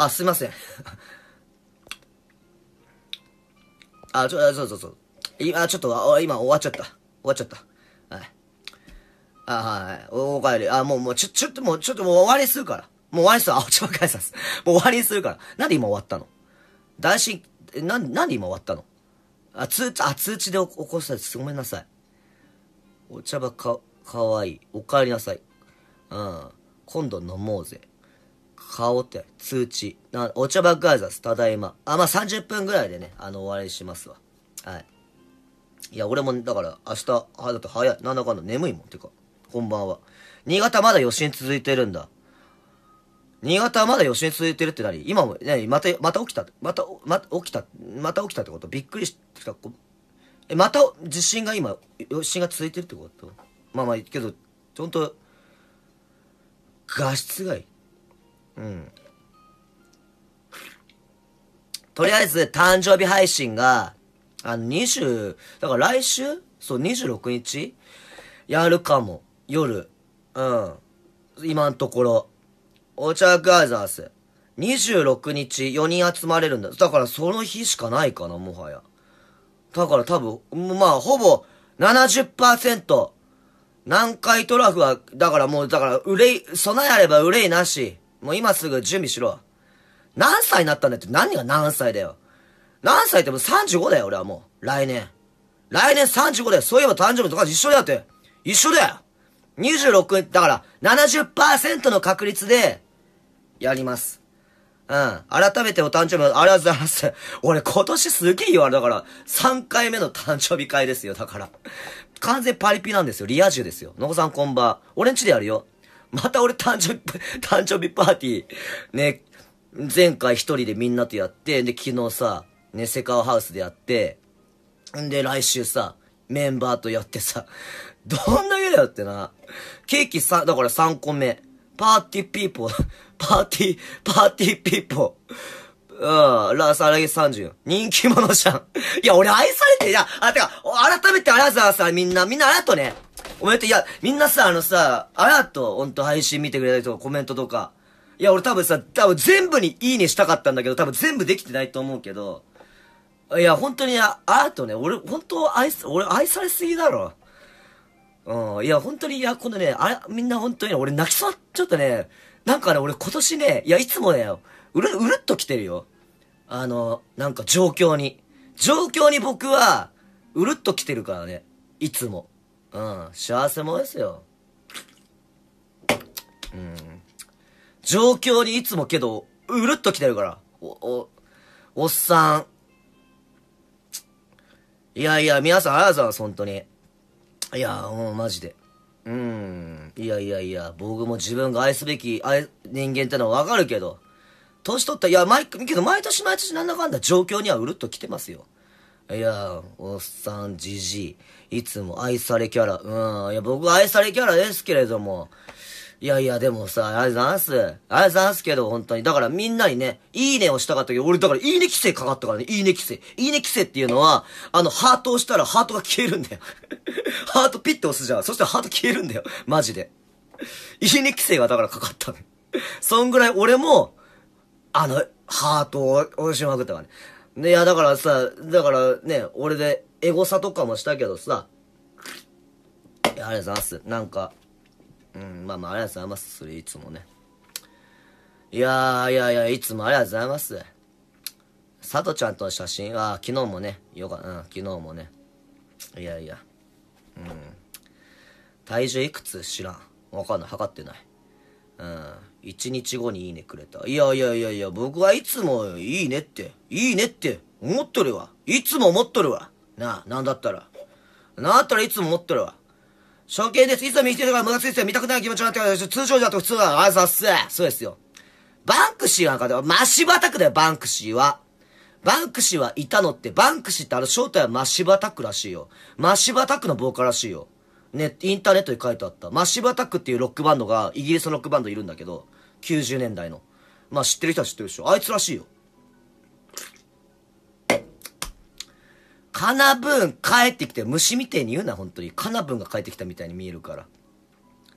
あ、すいません。あ、ちょ、そうそうそう。今、ちょっと、今終わっちゃった。終わっちゃった。はい。あ、はい。お、お帰り。あ、もう、もう、ちょ、ちょっともう、ちょっともう終わりするから。もう終わりする。あ、ちょ、返さす。もう終わりするから。なんで今終わったの大震、なん、なんで今終わったのあ、通知、あ、通知で起こしたやす。ごめんなさい。お茶葉か、かわいい。お帰りなさい。うん。今度飲もうぜ。顔って通知。なお茶ばっかりです。ただいま。あ、まあ、30分ぐらいでね、あの、終わりしますわ。はい。いや、俺も、だから、明日、はだと早い。なんだかんだ、眠いもん。てか、こんばんは。新潟まだ余震続いてるんだ。新潟まだ余震続いてるって何今も、ね、また、また起きた。また、また起きた。また起きたってことびっくりしたえ、また地震が今、余震が続いてるってことまあまあ、けど、ほんと、画質がいい。うん。とりあえず、誕生日配信が、あの、20、だから来週そう、26日やるかも。夜。うん。今んところ。お茶ガイザース。26日4人集まれるんだ。だからその日しかないかな、もはや。だから多分、まあ、ほぼ70%。南海トラフは、だからもう、だから、憂い、備えあれば憂いなし。もう今すぐ準備しろ。何歳になったんだって何が何歳だよ。何歳ってもう35だよ、俺はもう。来年。来年35だよ。そういえば誕生日とか一緒だよって。一緒だよ。26、だから70%の確率で、やります。うん。改めてお誕生日、ありがとうございます。俺今年すげえ言われたから、3回目の誕生日会ですよ、だから。完全パリピなんですよ。リア充ですよ。のこさんこんばん。俺んちでやるよ。また俺誕生日、誕生日パーティー、ね、前回一人でみんなとやって、で、昨日さ、ね、セカオハウスでやって、んで、来週さ、メンバーとやってさ、どんだけだよってな。ケーキさ、だから3個目。パーティーピーポー、パーティー、パーティーピーポー。うん、ラ、サラギ30。人気者じゃん。いや、俺愛されて、いや、あ、てか、改めてありがとうございます、みんな。みんなありがとうね。おめでとう。いや、みんなさ、あのさ、あやと、ほんと配信見てくれたりとか、コメントとか。いや、俺多分さ、多分全部にいいねしたかったんだけど、多分全部できてないと思うけど。いや、本当に、あ、あとね、俺、本当愛す、俺愛されすぎだろ。うん、いや、本当に、いや、このね、あみんな本当に、ね、俺泣きそう、ちょっとね、なんかね、俺今年ね、いや、いつもね、うる、うるっと来てるよ。あの、なんか状況に。状況に僕は、うるっと来てるからね。いつも。うん、幸せもですよ。うん。状況にいつもけど、うるっと来てるから。お、お、おっさん。いやいや、皆さんあやさん、い本当に。いや、もうマジで。うん。いやいやいや、僕も自分が愛すべき愛人間ってのはわかるけど、年取った、いや、毎、けど毎年毎年なんだかんだ状況にはうるっと来てますよ。いや、おっさん、じじい。いつも愛されキャラ。うん。いや、僕愛されキャラですけれども。いやいや、でもさ、ありがとうございます。ありがとうございますけど、本当に。だからみんなにね、いいねをしたかったけど、俺だからいいね規制かかったからね、いいね規制。いいね規制っていうのは、あの、ハートを押したらハートが消えるんだよ。ハートピッて押すじゃん。そしたらハート消えるんだよ。マジで。いいね規制がだからかかったそんぐらい俺も、あの、ハートを押しまくったからね。いや、だからさ、だからね、俺でエゴサとかもしたけどさ、ありがとうございます。なんか、うん、まあまあありがとうございます。それいつもね。いやいやいや、いつもありがとうございます。佐藤ちゃんとの写真、ああ、昨日もね、よかった、うん、昨日もね。いやいや、うん。体重いくつ知らん。わかんない。測ってない。うん。一日後にいいねくれた。いやいやいやいや、僕はいつもいいねって、いいねって思っとるわ。いつも思っとるわ。なあ、なんだったら。なんだったらいつも思っとるわ。処刑です。いつも見てるから無駄ついよ。見たくない気持ちになってから、通常だと普通は、あざっす。そうですよ。バンクシーなんかでは、マシバタクだよ、バンクシーは。バンクシーはいたのって、バンクシーってあの正体はマシバタクらしいよ。マシバタクのボーカルらしいよ。ね、インターネットに書いてあった、マッシブアタックっていうロックバンドが、イギリスのロックバンドいるんだけど、90年代の。まあ知ってる人は知ってるでしょ。あいつらしいよ。カナブーン帰ってきて、虫みてえに言うな、本当に。カナブーンが帰ってきたみたいに見えるから。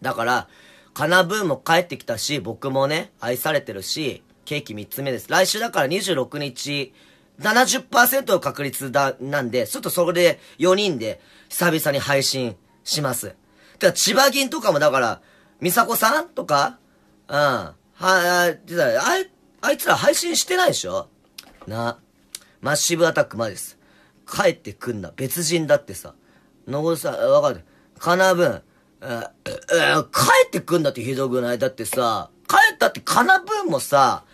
だから、カナブーンも帰ってきたし、僕もね、愛されてるし、ケーキ3つ目です。来週だから26日、70%の確率だ、なんで、ちょっとそれで4人で久々に配信します。だか、千葉銀とかもだから、美佐子さんとか、うん。は、あ、あい、あいつら配信してないでしょな。マッシブアタックまです。帰ってくんな。別人だってさ。のるさ、わかる。かなぶん、ええ帰ってくんだってひどくないだってさ、帰ったってかなぶんもさ、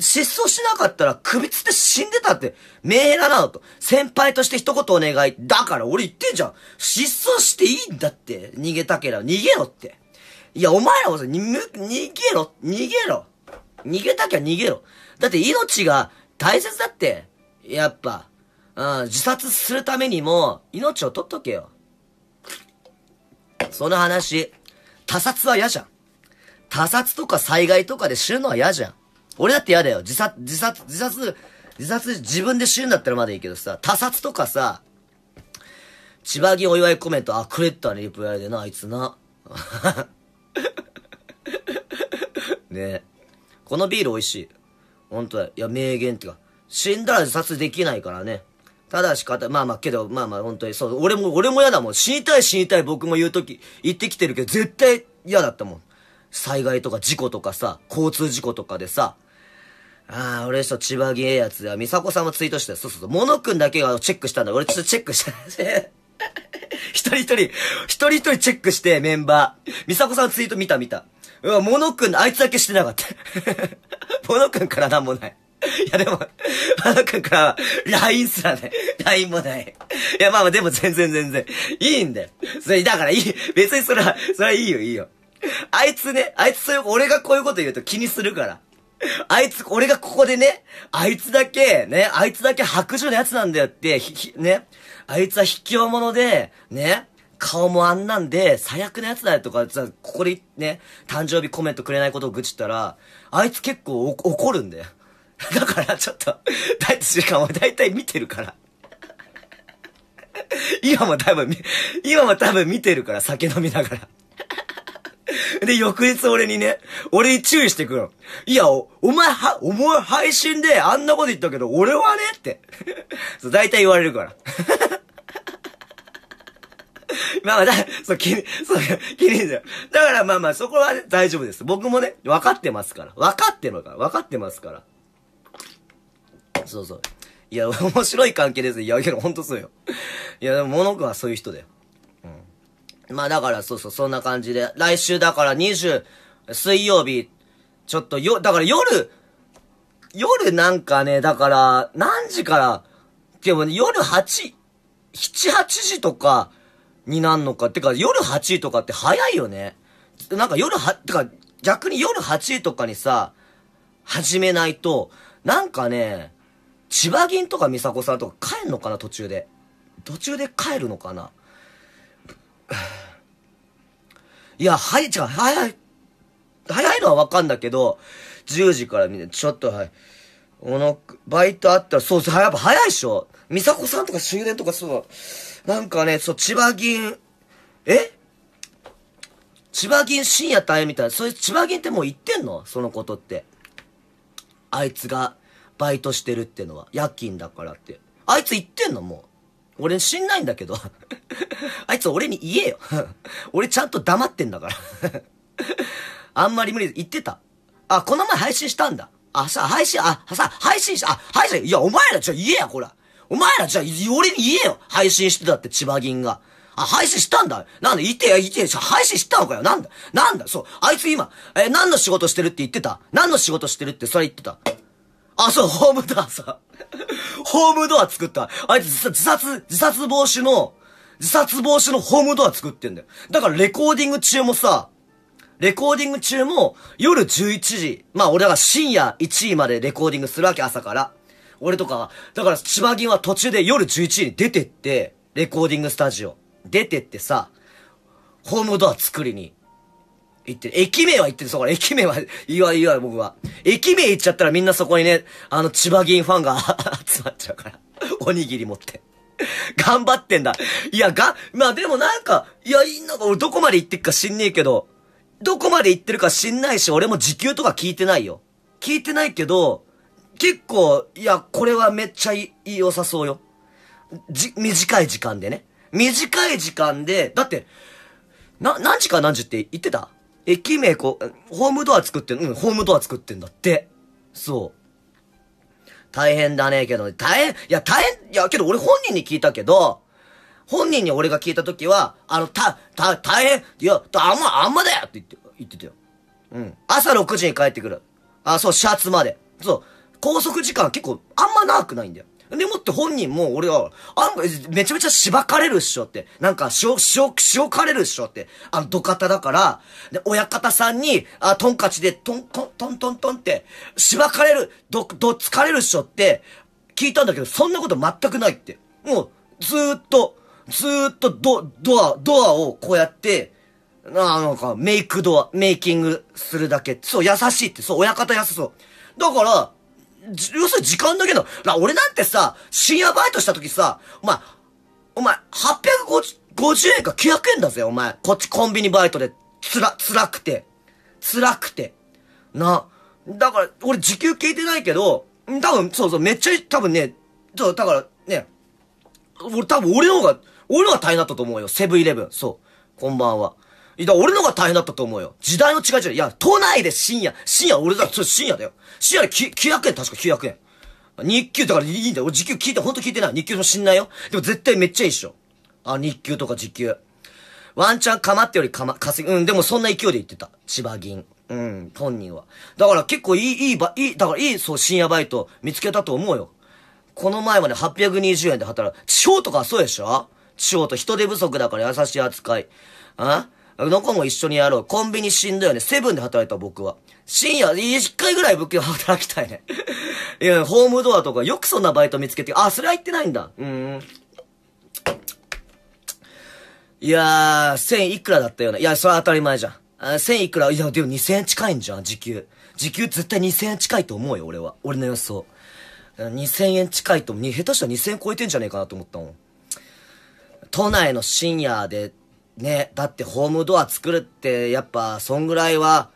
失踪しなかったら首つって死んでたって、メンヘラなのと。先輩として一言お願い。だから俺言ってんじゃん。失踪していいんだって。逃げたけら、逃げろって。いや、お前らこそ、に、む、逃げろ、逃げろ。逃げたきゃ逃げろ。だって命が大切だって。やっぱ。うん、自殺するためにも、命を取っとけよ。その話、他殺は嫌じゃん。他殺とか災害とかで死ぬのは嫌じゃん。俺だって嫌だよ。自殺、自殺、自殺、自殺自分で死ぬんだったらまだいいけどさ、他殺とかさ、千葉木お祝いコメント、あ、くれたね、リプライでな、あいつな。ねこのビール美味しい。本当だ。いや、名言ってか、死んだら自殺できないからね。ただしかた、まあまあけど、まあまあ本当に、そう、俺も、俺も嫌だもん。死にたい死にたい僕も言うとき、言ってきてるけど、絶対嫌だったもん。災害とか事故とかさ、交通事故とかでさ、ああ、俺そう、千葉芸やつや、美佐子さんもツイートしてそうそうそう。モノ君だけがチェックしたんだ。俺ちょっとチェックした。一人一人、一人一人チェックして、メンバー。美佐子さんツイート見た見た。うわ、モノ君、あいつだけしてなかった。モノ君からなんもない。いやでも、ノく君から、LINE すらね、LINE もない。いやまあまあでも全然全然。いいんだよ。それ、だからいい。別にそれは、それはいいよいいよ。あいつね、あいつそういう、俺がこういうこと言うと気にするから。あいつ、俺がここでね、あいつだけ、ね、あいつだけ白状のやつなんだよって、ひ、ひ、ね、あいつは卑怯者で、ね、顔もあんなんで、最悪なやつだよとか、ここでね、誕生日コメントくれないことを愚痴ったら、あいつ結構怒るんだよ。だからちょっと、大地時間は大体見てるから。今も多分、今も多分見てるから、酒飲みながら。で、翌日俺にね、俺に注意してくるの。いや、お、お前は、お前配信であんなこと言ったけど、俺はねって。そう、大体言われるから。まあ、だ、そう、気に、そう、気にだよ。だからまあまあ、そこは、ね、大丈夫です。僕もね、分かってますから。分かってるから。分かってますから。そうそう。いや、面白い関係です。いや、けど、ほんとそうよ。いや、でも、モノはそういう人だよ。まあだからそうそう、そんな感じで。来週だから20、水曜日、ちょっとよ、だから夜、夜なんかね、だから、何時から、でも、ね、夜8、7、8時とかになんのか。てか夜8時とかって早いよね。なんか夜は、てか逆に夜8時とかにさ、始めないと、なんかね、千葉銀とか美佐子さんとか帰んのかな途中で。途中で帰るのかな いや、はい、違う、早い。早いのはわかんだけど、10時からみんな、ちょっとはい。この、バイトあったら、そう、やっぱ早いっしょ。美佐子さんとか終電とかそう、なんかね、そう、千葉銀、え千葉銀深夜帯みたいな。そう千葉銀ってもう行ってんのそのことって。あいつが、バイトしてるってのは。夜勤だからって。あいつ言ってんのもう。俺死んないんだけど。あいつ俺に言えよ。俺ちゃんと黙ってんだから あんまり無理言ってた。あ、この前配信したんだ。あ、さ、配信、あ、さ、配信し、あ、配信、いや、お前らじゃ言えや、こら。お前らじゃ俺に言えよ。配信してたって、千葉銀が。あ、配信したんだ。なんだ、ってや、ってや、配信したのかよ。なんだ、なんだ、そう。あいつ今、え、何の仕事してるって言ってた何の仕事してるってそれ言ってた。あ、そう、ホームダンサー。ホームドア作った。あいつ自殺、自殺防止の、自殺防止のホームドア作ってんだよ。だからレコーディング中もさ、レコーディング中も夜11時、まあ俺は深夜1位までレコーディングするわけ朝から。俺とか、だから千葉銀は途中で夜11時に出てって、レコーディングスタジオ。出てってさ、ホームドア作りに。行って、駅名は行ってる、そこ駅名は、いいわ、いいわ、僕は。駅名行っちゃったらみんなそこにね、あの、千葉銀ファンが 集まっちゃうから。おにぎり持って。頑張ってんだ。いや、が、まあでもなんか、いや、いいのか、俺どこまで行ってっか知んねえけど、どこまで行ってるか知んないし、俺も時給とか聞いてないよ。聞いてないけど、結構、いや、これはめっちゃいい、良さそうよ。じ、短い時間でね。短い時間で、だって、な、何時か何時って言ってた駅名こう、ホームドア作ってん、うん、ホームドア作ってんだって。そう。大変だねけど、大変、いや、大変、いや、けど俺本人に聞いたけど、本人に俺が聞いた時は、あの、た、た、大変、いや、あんま、あんまだよって言って、言ってたよ。うん。朝6時に帰ってくる。あ、そう、シャツまで。そう。拘束時間結構、あんま長くないんだよ。でもって本人も俺は、あん、めちゃめちゃしばかれるっしょって。なんか、しお、しお、しおかれるっしょって。あの、土方だから、で、親方さんに、あ、トンカチで、トン、トン、トン、トン、って、しばかれる、ど、どっつかれるっしょって、聞いたんだけど、そんなこと全くないって。もう、ずーっと、ずーっとド、ドア、ドアをこうやって、な、なんか、メイクドア、メイキングするだけ。そう、優しいって、そう、親方優しそう。だから、要するに時間だけの。俺なんてさ、深夜バイトした時さ、お前、お前、850円か900円だぜ、お前。こっちコンビニバイトで、つら、辛くて。辛くて。な。だから、俺時給聞いてないけど、多分、そうそう、めっちゃ、多分ね、そう、だからね、俺多分俺の方が、俺の方が大変だったと思うよ。セブンイレブン。そう。こんばんは。いや、俺のが大変だったと思うよ。時代の違いじゃないや、都内で深夜、深夜俺だ、そ深夜だよ。深夜で900円、確か900円。日給、だからいいんだよ。俺時給聞いて、ほんと聞いてない。日給も知んないよ。でも絶対めっちゃいいっしょ。あ、日給とか時給。ワンチャンかまってよりかま、稼ぐ。うん、でもそんな勢いで言ってた。千葉銀。うん、本人は。だから結構いい、いいば、いい、だからいい、そう、深夜バイト見つけたと思うよ。この前まで820円で働く。地方とかそうでしょ地方と人手不足だから優しい扱い。あどこも一緒にやろう。コンビニしんどいよね。セブンで働いた僕は。深夜、一回ぐらい僕働きたいね。いや、ホームドアとかよくそんなバイト見つけて、あ、それは行ってないんだ。うん。いやー、1000いくらだったよね。いや、それは当たり前じゃん。1000いくら、いや、でも2000円近いんじゃん、時給。時給絶対2000円近いと思うよ、俺は。俺の予想。2000円近いと、下手したら2000円超えてんじゃねえかなと思ったもん。都内の深夜でね、だってホームドア作るって、やっぱ、そんぐらいは、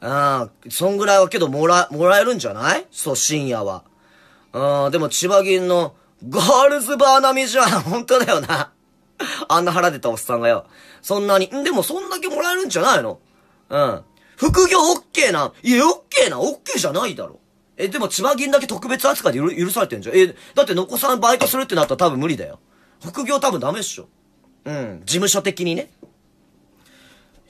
うん、そんぐらいはけどもら、もらえるんじゃないそう、深夜は。うん、でも千葉銀の、ガールズバー並みじゃん。本当だよな。あんな腹出たおっさんがよ。そんなに、んでもそんだけもらえるんじゃないのうん。副業オッケーな。いや、オッケーな。オッケーじゃないだろ。え、でも千葉銀だけ特別扱いで許されてんじゃん。え、だってのこさんバイトするってなったら多分無理だよ。副業多分ダメっしょ。うん、事務所的にね。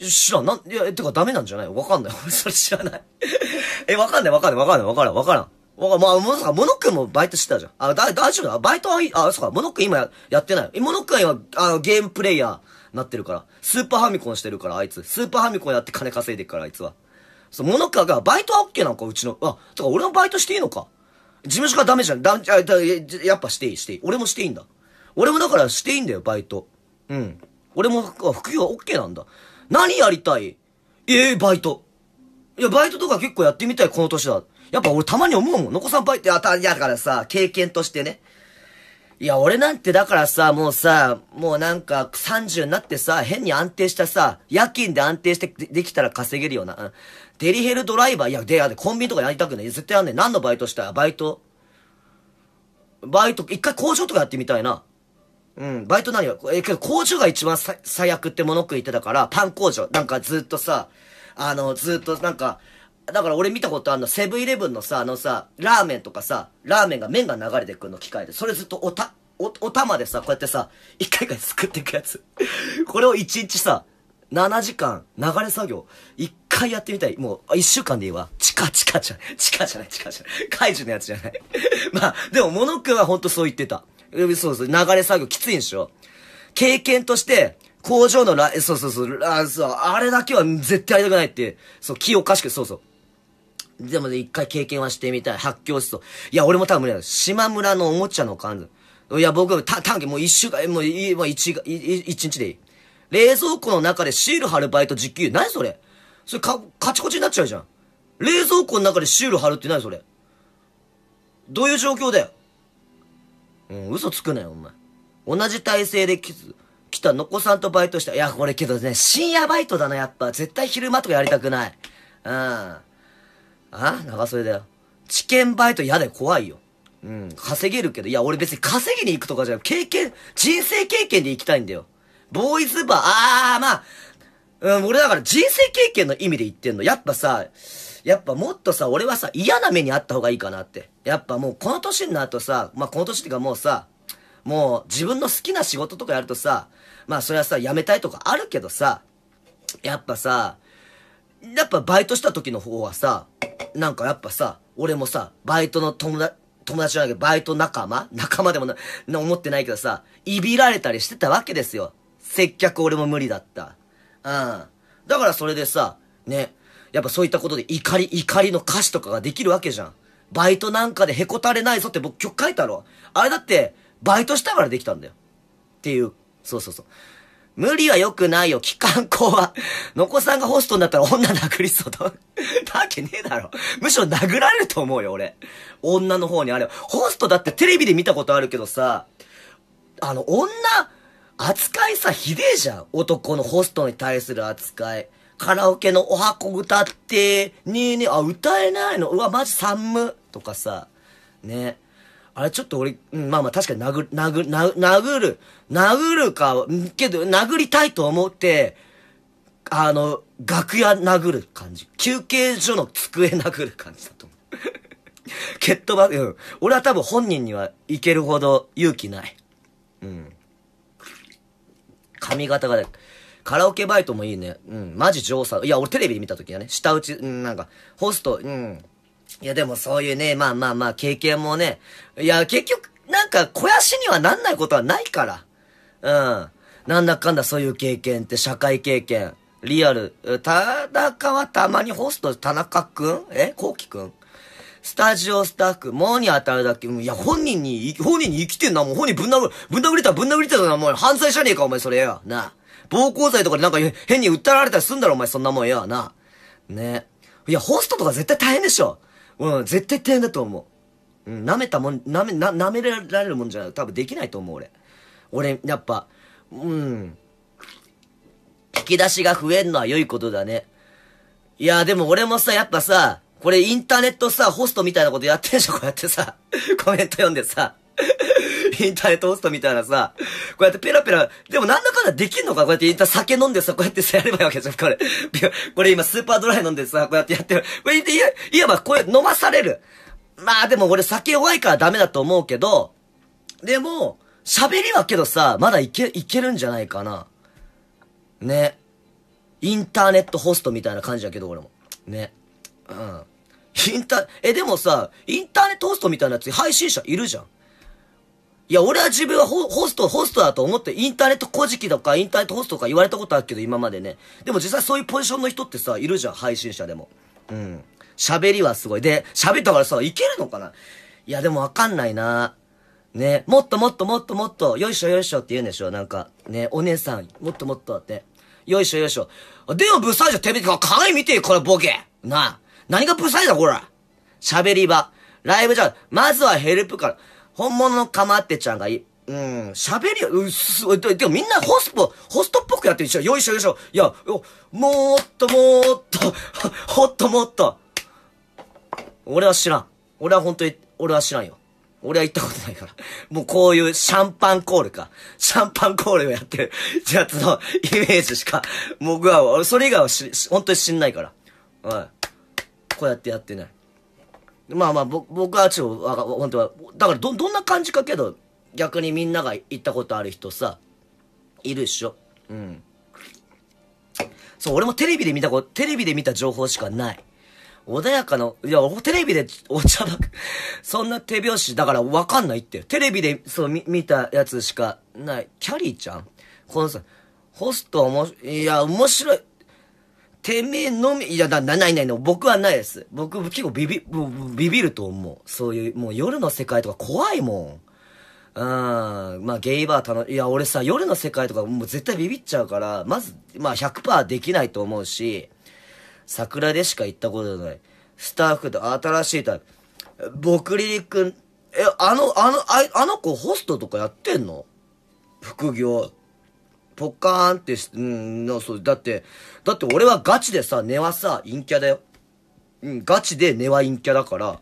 知らん、なん、いや、てかダメなんじゃないわかんない。俺 それ知らない え、わかんない、わかんない、わかんない、わからん、わからん。わかん、まあ、もうか、モノ君もバイトしてたじゃん。あ、だ、大丈夫だ。バイトは、あ、そうか、モノん今ややってない。え、モノん今、あの、ゲームプレイヤーなってるから。スーパーファミコンしてるから、あいつ。スーパーファミコンやって金稼いでるから、あいつは。そう、モノんが、バイトは OK なのか、うちの。あ、だから俺もバイトしていいのか。事務所がダメじゃん。だ、だ、やっぱしていい、していい。俺もしていいんだ。俺もだからしていいんだよ、バイト。うん。俺も、副業は OK なんだ。何やりたいええー、バイト。いや、バイトとか結構やってみたい、この年は。やっぱ俺たまに思うもん。のこさんバイトやったんやからさ、経験としてね。いや、俺なんてだからさ、もうさ、もうなんか30になってさ、変に安定したさ、夜勤で安定してできたら稼げるような。うん、デリヘルドライバー、いや、で、やで、コンビニとかやりたくない。絶対やんね何のバイトしたバイト。バイト、一回工場とかやってみたいな。うん、バイトいよ。え、けど工場が一番最悪って物食いてたから、パン工場。なんかずっとさ、あの、ずっとなんか、だから俺見たことあるの、セブンイレブンのさ、あのさ、ラーメンとかさ、ラーメンが麺が流れてくるの機械で、それずっとおた、お、お玉でさ、こうやってさ、一回一回すくっていくやつ。これを一日さ、7時間、流れ作業、一回やってみたい。もう、一週間でいいわ。チカチカじゃ、チカじゃない、チカじゃない。カイジのやつじゃない。まあ、でも、モノ君はほんとそう言ってた。そうそう、流れ作業きついんでしょ経験として、工場のラ、そうそうそう、あそうあれだけは絶対やりたくないって、そう、気おかしく、そうそう。でもね、一回経験はしてみたい。発狂しそう。いや、俺も多分無理だ。島村のおもちゃの感じ。いや、僕、た、短期もう一週間、もうい、もう一、一日でいい。冷蔵庫の中でシール貼るバイト時給。何それそれか、カチコチになっちゃうじゃん。冷蔵庫の中でシール貼るって何それどういう状況だようん、嘘つくなよ、お前。同じ体勢で来来た、のこさんとバイトした。いや、これけどね、深夜バイトだな、やっぱ。絶対昼間とかやりたくない。うん。あ長袖だよ。知見バイト嫌だよ、怖いよ。うん、稼げるけど、いや、俺別に稼ぎに行くとかじゃなく、経験、人生経験で行きたいんだよ。ボーイズバー、あー、まあ、うん、俺だから人生経験の意味で言ってんの。やっぱさ、やっぱもっとさ、俺はさ、嫌な目にあった方がいいかなって。やっぱもうこの年になるとさ、まあ、この年っていうかもうさ、もう自分の好きな仕事とかやるとさ、まあそれはさ、辞めたいとかあるけどさ、やっぱさ、やっぱバイトした時の方はさ、なんかやっぱさ、俺もさ、バイトの友達、友達じゃなけど、バイト仲間仲間でもな、な思ってないけどさ、いびられたりしてたわけですよ。接客俺も無理だった。うん。だからそれでさ、ね、やっぱそういったことで怒り、怒りの歌詞とかができるわけじゃん。バイトなんかでへこたれないぞって僕曲書いたろ。あれだって、バイトしたからできたんだよ。っていう、そうそうそう。無理は良くないよ、機関校は。のこさんがホストになったら女殴りそうと。だわけねえだろ。むしろ殴られると思うよ、俺。女の方にあれ。ホストだってテレビで見たことあるけどさ、あの、女、扱いさ、ひでえじゃん。男のホストに対する扱い。カラオケのお箱歌って、ねえねえ、あ、歌えないのうわ、マジ寒とかさ、ね。あれちょっと俺、うん、まあまあ確かに殴る、殴る、殴る、殴るか、けど、殴りたいと思って、あの、楽屋殴る感じ。休憩所の机殴る感じだと思う。蹴っ飛ば、うん。俺は多分本人にはいけるほど勇気ない。うん。髪型が、ね、カラオケバイトもいいね。うん、マジ上手。いや、俺テレビ見た時はね、下打ち、うん、なんか、ホスト、うん。いや、でもそういうね、まあまあまあ、経験もね、いや、結局、なんか、肥やしにはなんないことはないから。うん。なんだかんだそういう経験って、社会経験。リアル。田中はたまにホスト、田中くんえこうきくんスタジオスタッフ、もうに当たるだけ、いや、本人に、本人に生きてんな、もう本人ぶん殴る、ぶん殴りた、ぶん殴りたな、もう犯罪じゃねえか、お前、それよ。なあ。暴行罪とかでなんか変に訴えられたりすんだろ、お前そんなもんよ、な。ね。いや、ホストとか絶対大変でしょ。うん、絶対大変だと思う。うん、舐めたもん、舐め、な、舐められるもんじゃ多分できないと思う、俺。俺、やっぱ、うん。引き出しが増えるのは良いことだね。いや、でも俺もさ、やっぱさ、これインターネットさ、ホストみたいなことやってんでしょこうやってさ、コメント読んでさ。インターネットホストみたいなさ、こうやってペラペラ、でもなんだかんだできんのかこうやってインター酒飲んでさ、こうやってさ、やればいいわけじゃん。これ。これ今スーパードライ飲んでさ、こうやってやってる。これいや、いやばこう飲まされる。まあでも俺酒弱いからダメだと思うけど、でも、喋りはけどさ、まだいけ、いけるんじゃないかな。ね。インターネットホストみたいな感じだけど、俺も。ね。うん。インター、え、でもさ、インターネットホストみたいなやつ配信者いるじゃん。いや、俺は自分はホスト、ホストだと思って、インターネット小事記とか、インターネットホストとか言われたことあるけど、今までね。でも実際そういうポジションの人ってさ、いるじゃん、配信者でも。うん。喋りはすごい。で、喋ったからさ、いけるのかないや、でもわかんないな。ね、もっともっともっともっと、よいしょよいしょって言うんでしょ、なんか。ね、お姉さん、もっともっとって。よいしょよいしょ。でもブサイじゃテか、可愛鏡見てよ、これボケ。なあ。何がブサイだ、これ。喋り場。ライブじゃ、まずはヘルプから。本物のかまってちゃんがい、うん、喋りよ、うっす、ででもみんなホスポ、ホストっぽくやってるでしょよいしょよいしょ。いや、もっともっと、ほっともっと。俺は知らん。俺は本当に、俺は知らんよ。俺は行ったことないから。もうこういうシャンパンコールか。シャンパンコールをやってるやつのイメージしか、僕は、それ以外はし、本当に知んないから。はい。こうやってやってない。まあまあ、僕はちょっと、本当は、だからど、どんな感じかけど、逆にみんなが行ったことある人さ、いるっしょ。うん。そう、俺もテレビで見たこと、テレビで見た情報しかない。穏やかな、いや、テレビでお茶ばく、そんな手拍子、だからわかんないって。テレビで、そう、見、見たやつしかない。キャリーちゃんこのさ、ホストおも、いや、面白い。てめえのみ、いや、な、な、ないないの、僕はないです。僕、結構ビビ、ビビると思う。そういう、もう夜の世界とか怖いもん。うん。まあ、ゲイバー楽、いや、俺さ、夜の世界とかもう絶対ビビっちゃうから、まず、まあ100%できないと思うし、桜でしか行ったことない。スタッフと新しいタイプ。僕リリん。え、あの、あの、ああの子ホストとかやってんの副業。ポッカーンってうん、の、そう、だって、だって俺はガチでさ、根はさ、陰キャだよ。うん、ガチで根は陰キャだから、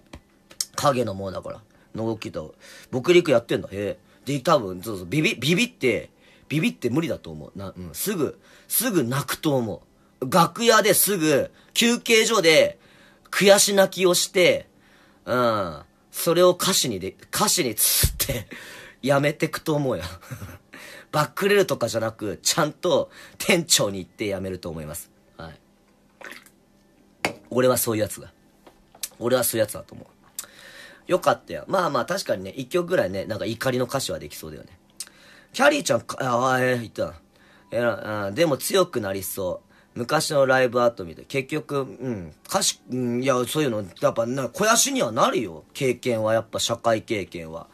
影のものだから、の大きと、僕陸やってんだ、へえ。で、多分、そうそう、ビビ、ビビって、ビビって無理だと思う。な、うん、すぐ、すぐ泣くと思う。楽屋ですぐ、休憩所で、悔し泣きをして、うん、それを歌詞にで、歌詞につってやめてくと思うよバックレるとかじゃなく、ちゃんと店長に行って辞めると思います。はい。俺はそういうやつだ。俺はそういうやつだと思う。よかったよ。まあまあ確かにね、一曲ぐらいね、なんか怒りの歌詞はできそうだよね。キャリーちゃんか、ああ、ええ言ったいやうん、でも強くなりそう。昔のライブアート見て、結局、うん、歌詞、うん、いや、そういうの、やっぱな、肥やしにはなるよ。経験は、やっぱ社会経験は。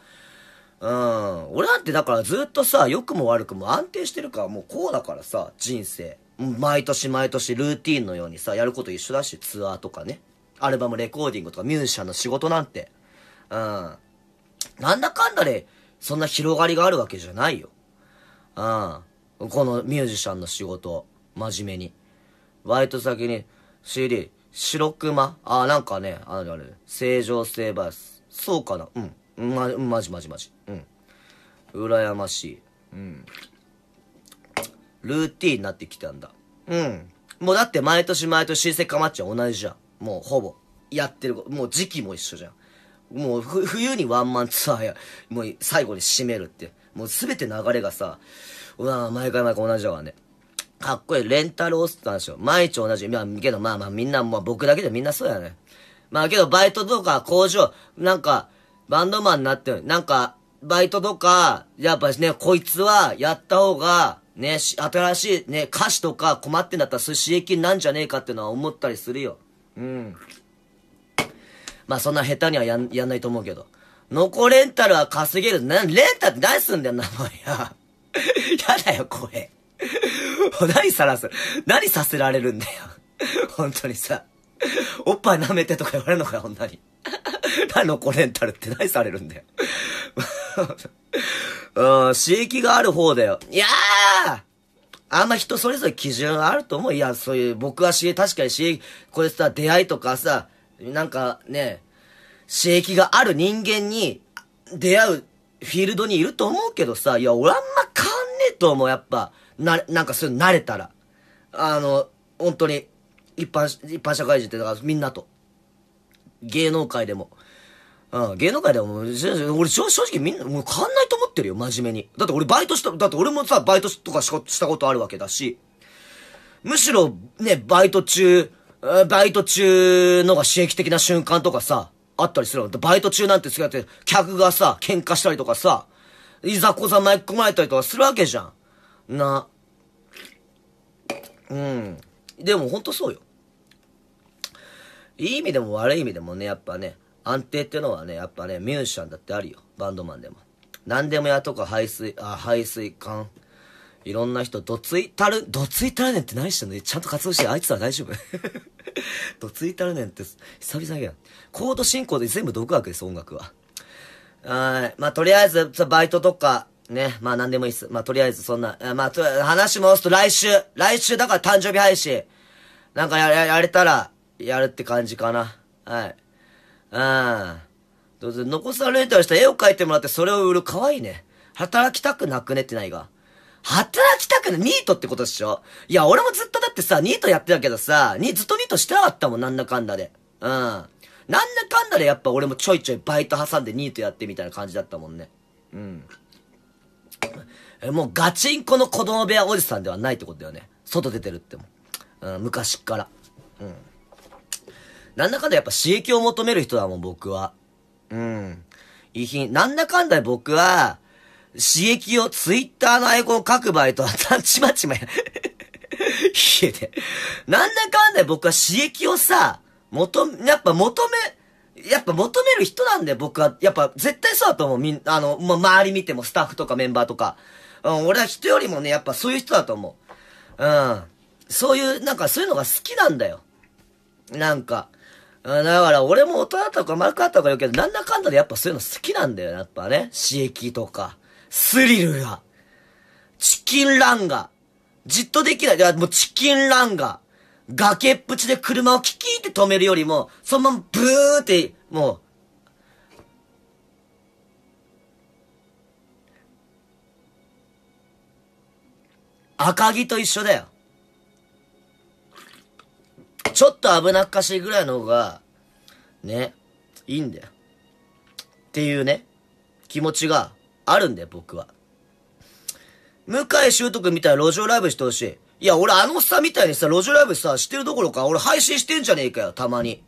うん。俺なんてだからずっとさ、良くも悪くも安定してるから、もうこうだからさ、人生。毎年毎年ルーティンのようにさ、やること一緒だし、ツアーとかね。アルバムレコーディングとかミュージシャンの仕事なんて。うん。なんだかんだで、そんな広がりがあるわけじゃないよ。うん。このミュージシャンの仕事、真面目に。バイト先に CD、白熊あ、なんかね、あれあれ、正常性バイス。そうかなうん。ま、まじまじまじ。うん。羨ましい。うん。ルーティーンになってきたんだ。うん。もうだって毎年毎年新生かまっちゃ同じじゃん。もうほぼ。やってるもう時期も一緒じゃん。もう冬にワンマンツアーや、もう最後に締めるって。もうすべて流れがさ、うわ毎回毎回同じだわね。かっこいい。レンタルオスって話よ。毎日同じ。いや、けどまあまあみんな、まあ僕だけでみんなそうやね。まあけどバイトとか工場、なんか、バンドマンになってる。なんか、バイトとか、やっぱね、こいつはやった方が、ね、新しいね、歌詞とか困ってんだったらそう刺激なんじゃねえかっていうのは思ったりするよ。うん。まあそんな下手にはやん、やんないと思うけど。ノコレンタルは稼げる。な、レンタルって何すんだよ、名前や。やだよ、声。何さらす何させられるんだよ。本当にさ。おっぱい舐めてとか言われるのかよ、女に。あの子レンタルって何されるんだよ うん、刺激がある方だよ。いやーあんま人それぞれ基準あると思う。いや、そういう、僕は刺激、確かに刺激、これさ、出会いとかさ、なんかね、刺激がある人間に出会うフィールドにいると思うけどさ、いや、俺あんま変わんねえと思う、やっぱ。な、なんかそういうの慣れたら。あの、本当に、一般、一般社会人って、だからみんなと。芸能界でも、うん、芸能界でも、俺正直みんな、もう変わんないと思ってるよ、真面目に。だって俺バイトした、だって俺もさ、バイトとかしたことあるわけだし、むしろ、ね、バイト中、バイト中のが刺激的な瞬間とかさ、あったりするの。バイト中なんてやって、客がさ、喧嘩したりとかさ、いざこざ巻き込まれたりとかするわけじゃん。な。うん。でもほんとそうよ。いい意味でも悪い意味でもね、やっぱね、安定っていうのはね、やっぱね、ミュージシャンだってあるよ。バンドマンでも。何でもやとか排水、あ、排水管。いろんな人、どついたる、どついたるねんって何してんのちゃんと活動して、あいつは大丈夫。どついたるねんって、久々やん。コード進行で全部独学です、音楽は。はい。まあ、とりあえず、バイトとか、ね。まあ、なんでもいいっす。まあ、とりあえず、そんな。まあ、と、話戻すと来週。来週、だから誕生日配信。なんかや、やれたら、やるって感じかな。はい。うん。どうせ残されたりした絵を描いてもらってそれを売る。可愛いね。働きたくなくねってないが。働きたくない。ニートってことでしょいや、俺もずっとだってさ、ニートやってたけどさ、ずっとニートしてなかったもん、なんだかんだで。うん。なんだかんだでやっぱ俺もちょいちょいバイト挟んでニートやってみたいな感じだったもんね。うん。もうガチンコの子供部屋おじさんではないってことだよね。外出てるっても。うん、昔っから。うん。なんだかんだやっぱ刺激を求める人だもん、僕は。うん。遺品。なんだかんだ僕は、刺激をツイッターのアイコンを書く場合とは、ちまちまや、冷 えて。なんだかんだ僕は刺激をさ、求め、やっぱ求め、やっぱ求める人なんだよ、僕は。やっぱ絶対そうだと思う。みん、あの、ま、周り見てもスタッフとかメンバーとか。うん、俺は人よりもね、やっぱそういう人だと思う。うん。そういう、なんかそういうのが好きなんだよ。なんか。だから俺も大人だったか丸くなった方か言いけど、なんだかんだでやっぱそういうの好きなんだよ、やっぱね。刺激とか、スリルが、チキンランが、じっとできない。いや、もうチキンランが、崖っぷちで車をキキーって止めるよりも、そのままブーって、もう、赤木と一緒だよ。ちょっと危なっかしいぐらいの方が、ね、いいんだよ。っていうね、気持ちがあるんだよ、僕は。向井修徳みたいな路上ライブしてほしい。いや、俺あのさみたいにさ、路上ライブさ、してるどころか、俺配信してんじゃねえかよ、たまに。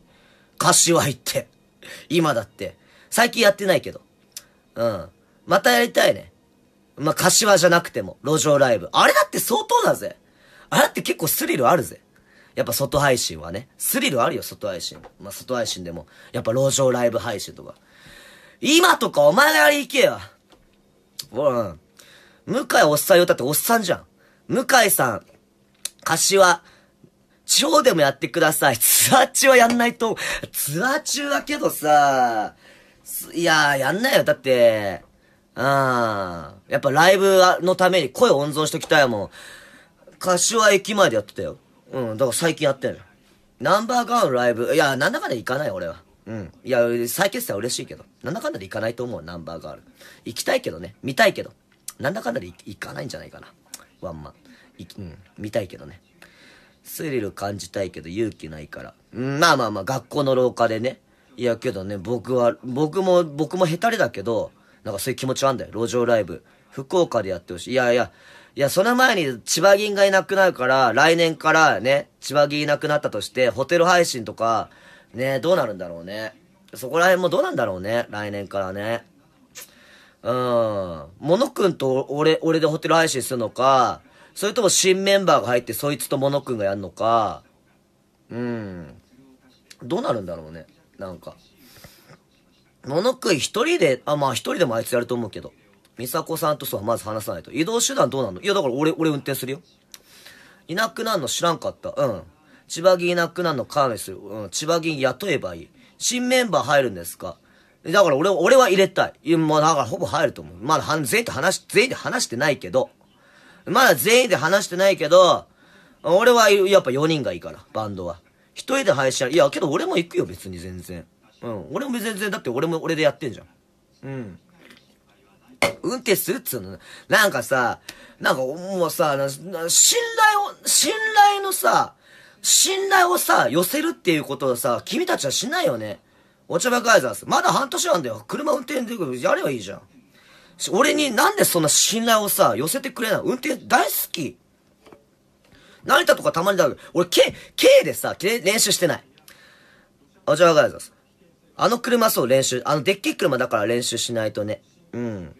柏行って。今だって。最近やってないけど。うん。またやりたいね。まあ、柏じゃなくても、路上ライブ。あれだって相当だぜ。あれだって結構スリルあるぜ。やっぱ外配信はね、スリルあるよ、外配信。まあ、外配信でも、やっぱ路上ライブ配信とか。今とかお前が行けよ。うん。向井おっさんよ、だっておっさんじゃん。向井さん、柏、地方でもやってください。ツアー中はやんないと、ツアー中はけどさ、いややんないよ。だって、うん。やっぱライブのために声温存しときたいもん。柏駅前でやってたよ。うん、だから最近やってんの。ナンバーガールライブ、いや、なんだかんだ行かない俺は。うん。いや、再結成は嬉しいけど。なんだかんだで行かないと思う、ナンバーガール。行きたいけどね。見たいけど。なんだかんだで行かないんじゃないかな。ワンマン。うん。見たいけどね。スリル感じたいけど勇気ないから。うん、まあまあまあ、学校の廊下でね。いや、けどね、僕は、僕も、僕もヘタレだけど、なんかそういう気持ちはあんだよ。路上ライブ。福岡でやってほしい。いやいや、いや、その前に千葉銀がいなくなるから、来年からね、千葉銀いなくなったとして、ホテル配信とか、ね、どうなるんだろうね。そこら辺もどうなんだろうね、来年からね。うん。モノくんと俺、俺でホテル配信するのか、それとも新メンバーが入ってそいつとモノくんがやるのか、うん。どうなるんだろうね、なんか。モノくん一人で、あ、まあ一人でもあいつやると思うけど。美佐子さんとそうはまず話さないと。移動手段どうなのいや、だから俺、俺運転するよ。いなくなんの知らんかった。うん。千葉銀いなくなんの勘弁する。うん。千葉銀雇えばいい。新メンバー入るんですかだから俺、俺は入れたい。いもうだからほぼ入ると思う。まだ全員と話、全員で話してないけど。まだ全員で話してないけど、俺はやっぱ4人がいいから、バンドは。1人で配信いや、けど俺も行くよ、別に全然。うん。俺も全然、だって俺も俺でやってんじゃん。うん。運転するっつうの。なんかさ、なんかもうさ、信頼を、信頼のさ、信頼をさ、寄せるっていうことをさ、君たちはしないよね。お茶ガ改ざんまだ半年なんだよ。車運転でやればいいじゃん。俺になんでそんな信頼をさ、寄せてくれない運転大好き。成田とかたまにだけど、俺、K、K でさ、練習してない。お茶ガ改ざんあの車そう練習、あのでっけえ車だから練習しないとね。うん。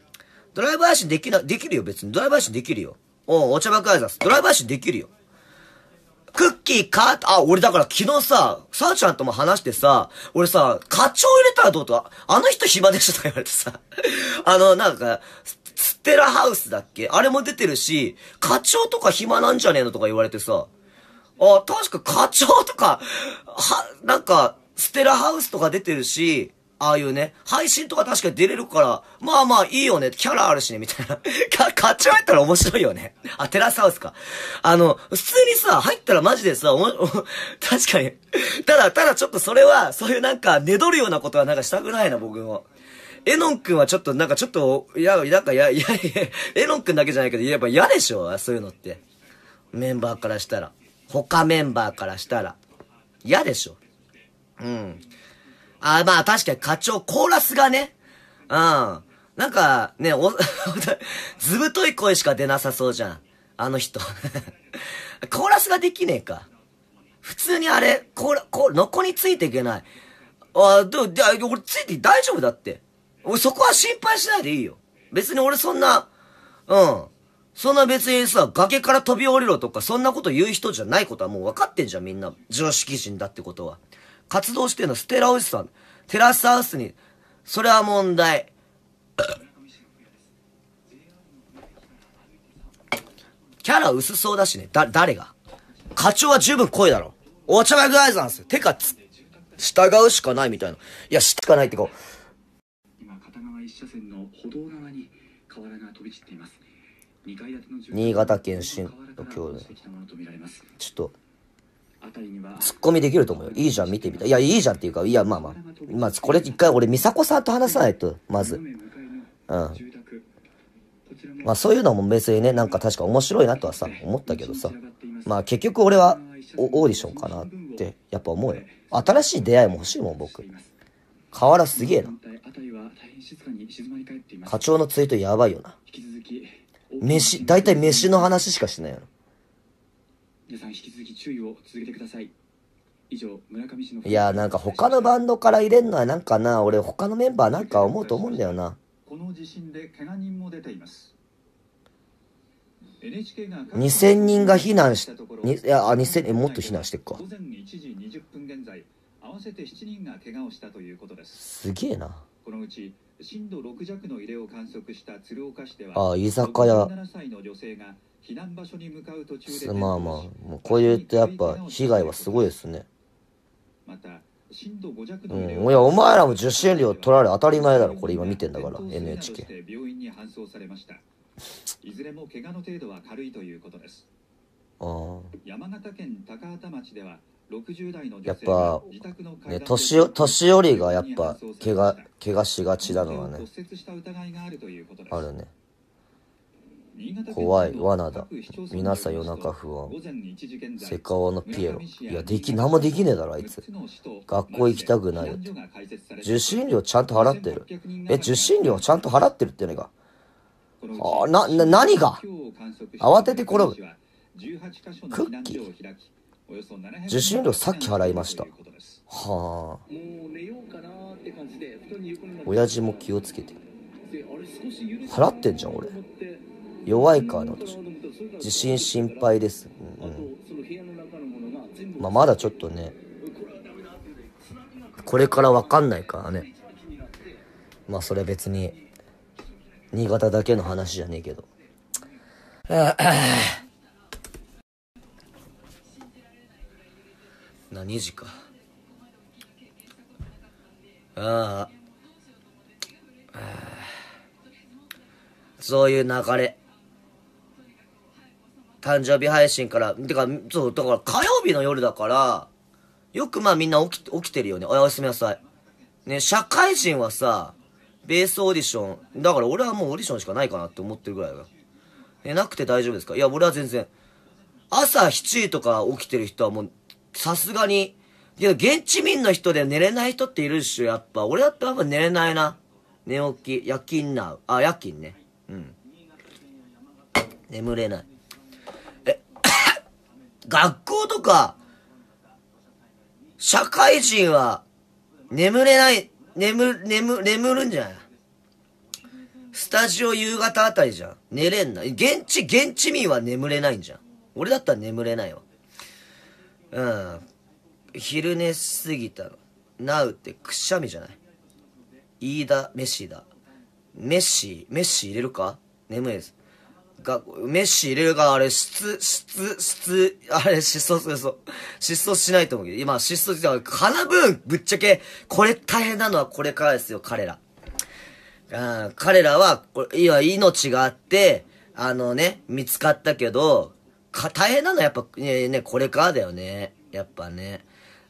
ドライバー配信できな、できるよ、別に。ドライバー配信できるよ。おお茶爆挨拶。ドライバー配信できるよ。クッキーか、あ、俺だから昨日さ、さあちゃんとも話してさ、俺さ、課長入れたらどうと、あの人暇でしょと言われてさ、あの、なんか、ステラハウスだっけあれも出てるし、課長とか暇なんじゃねえのとか言われてさ、あ、確か課長とか、は、なんか、ステラハウスとか出てるし、ああいうね、配信とか確かに出れるから、まあまあいいよね、キャラあるしね、みたいな。か、勝っちまえたら面白いよね。あ、テラスハウスか。あの、普通にさ、入ったらマジでさ、おも、確かに。ただ、ただちょっとそれは、そういうなんか、ねどるようなことはなんかしたくないな、僕も。エノン君はちょっと、なんかちょっと、いや、なんか、いや、いや、エノン君だけじゃないけど、やっぱ嫌でしょそういうのって。メンバーからしたら。他メンバーからしたら。嫌でしょうん。あまあ確かに課長、コーラスがね、うん。なんか、ね、お、ずぶとい声しか出なさそうじゃん。あの人 コーラスができねえか。普通にあれ、コーラ、コーラ、のこについていけない。あ、でも、で俺ついて大丈夫だって。俺そこは心配しないでいいよ。別に俺そんな、うん。そんな別にさ、崖から飛び降りろとか、そんなこと言う人じゃないことはもう分かってんじゃん、みんな。常識人だってことは。活動してるのはステラおじさん。テラスハウスに、それは問題。キャラ薄そうだしね。だ、誰が課長は十分濃いだろ。お茶目ぐらいなんですよ。てか、つ、従うしかないみたいな。いや、しかないってこう。新潟県新の今日ちょっとツッコミできると思うよ。いいじゃん、見てみたい。いや、いいじゃんっていうか、いや、まあまあ。まあ、これ一回俺、美佐子さんと話さないと、まず。うん。まあ、そういうのも別にね、なんか確か面白いなとはさ、思ったけどさ。まあ、結局俺はオーディションかなって、やっぱ思うよ。新しい出会いも欲しいもん、僕。河原すげえな。課長のツイートやばいよな。飯、大体飯の話しかしないよな。皆さん引き続き注意を続けてください以上村上氏のいやなんか他のバンドから入れんのはなんかな俺他のメンバーなんか思うと思うんだよなこの地震で怪我人も出ています2000人が避難し、にいや、あ、2000人、もっと避難してっか。午前1時20分現在、合わせて7人が怪我をしたということです。すげえな。このうち、震度6弱の揺れを観測した鶴岡市では、あ、居酒屋。7歳の女性が避難場所に向かう途中まあまあもうこういうとやっぱ被害はすごいですねまたうん、いやお前らも受信料取られ当たり前だろこれ今見てんだから NHK いずれも怪我の程度は軽いということですああ山形県高畑町では60代のやっぱ、ね、年年寄りがやっぱ怪我怪我しがちなのはねあるね怖い罠だ皆さん夜中不安セカオワのピエロいやでき何もできねえだろあいつ学校行きたくないよって受信料ちゃんと払ってるえ受信料ちゃんと払ってるってねがあなな何が慌てて転ぶクッキー受信料さっき払いましたはあ親父も気をつけて払ってんじゃん俺弱いかなと自信心配です、うん、まあ、まだちょっとねこれから分かんないからねまあそれ別に新潟だけの話じゃねえけど何時かああそういう流れ誕生日配信から、てか、そう、だから火曜日の夜だから、よくまあみんな起き、起きてるよね。おやすみなさい。ね、社会人はさ、ベースオーディション、だから俺はもうオーディションしかないかなって思ってるぐらいだよ。なくて大丈夫ですかいや、俺は全然。朝7時とか起きてる人はもう、さすがに、いや、現地民の人で寝れない人っているっしょ、やっぱ。俺だってやっぱ寝れないな。寝起き、夜勤な、あ、夜勤ね。うん。眠れない。学校とか、社会人は、眠れない、眠、眠、眠るんじゃないスタジオ夕方あたりじゃん。寝れんな。現地、現地民は眠れないんじゃん。俺だったら眠れないわ。うん。昼寝しすぎたの。なうってくしゃみじゃない。飯田、メッシーだ。メッシ、ー、メッシー入れるか眠いです。が、メッシ入れるら、あれ、失、失、失、あれ、失踪する、そう。失踪しないと思うけど、今、失踪して、かなぶん、ぶっちゃけ、これ大変なのはこれからですよ、彼ら。うん、彼らは、これ、今、命があって、あのね、見つかったけど、か、大変なのはやっぱ、ね、ね、これからだよね。やっぱね。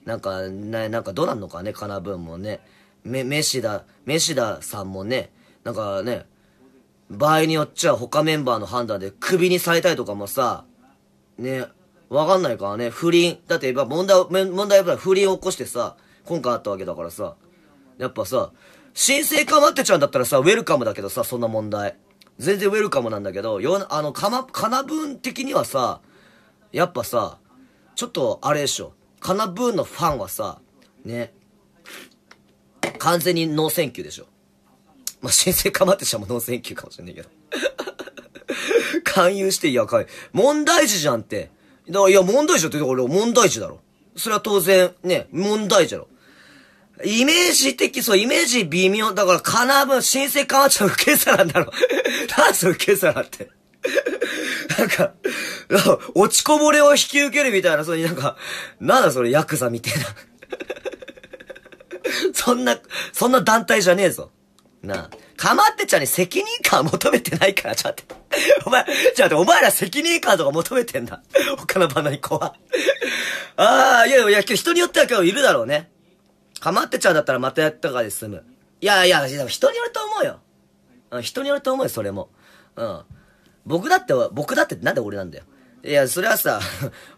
なんか、な、なんかどうなんのかね、かなぶんもね。め、メシだ、メシださんもね、なんかね、場合によっちゃ他メンバーの判断でクビにされたりとかもさ、ね、わかんないからね、不倫。だってやっぱ問題、問題やっぱ不倫を起こしてさ、今回あったわけだからさ、やっぱさ、申請かまってちゃうんだったらさ、ウェルカムだけどさ、そんな問題。全然ウェルカムなんだけど、よあの、かま、かなぶ的にはさ、やっぱさ、ちょっとあれでしょ、かなーンのファンはさ、ね、完全にノーセンキューでしょ。まあ、申請かまってしゃもノンセンキューかもしれないけど。勧誘していやかい。問題児じゃんって。だいや、問題児って、俺、か問題児だろ。それは当然、ね、問題児だろ。イメージ的、そう、イメージ微妙。だから、かなぶ、申請かまっちゃう受け皿だろ。何 す受け皿って。なんか、落ちこぼれを引き受けるみたいな、そういうなんか、なんだそれ、ヤクザみたいな。そんな、そんな団体じゃねえぞ。なあ。かまってちゃんに責任感求めてないから、ちょっと待って。お前、ちょっとて、お前ら責任感とか求めてんだ。他のバナに子は。ああ、いやいや、人によっては今日いるだろうね。かまってちゃんだったらまたやったかで済む。いやいや、人によると思うよ。うん、人によると思うよ、それも。うん。僕だって、僕だってなんで俺なんだよ。いや、それはさ、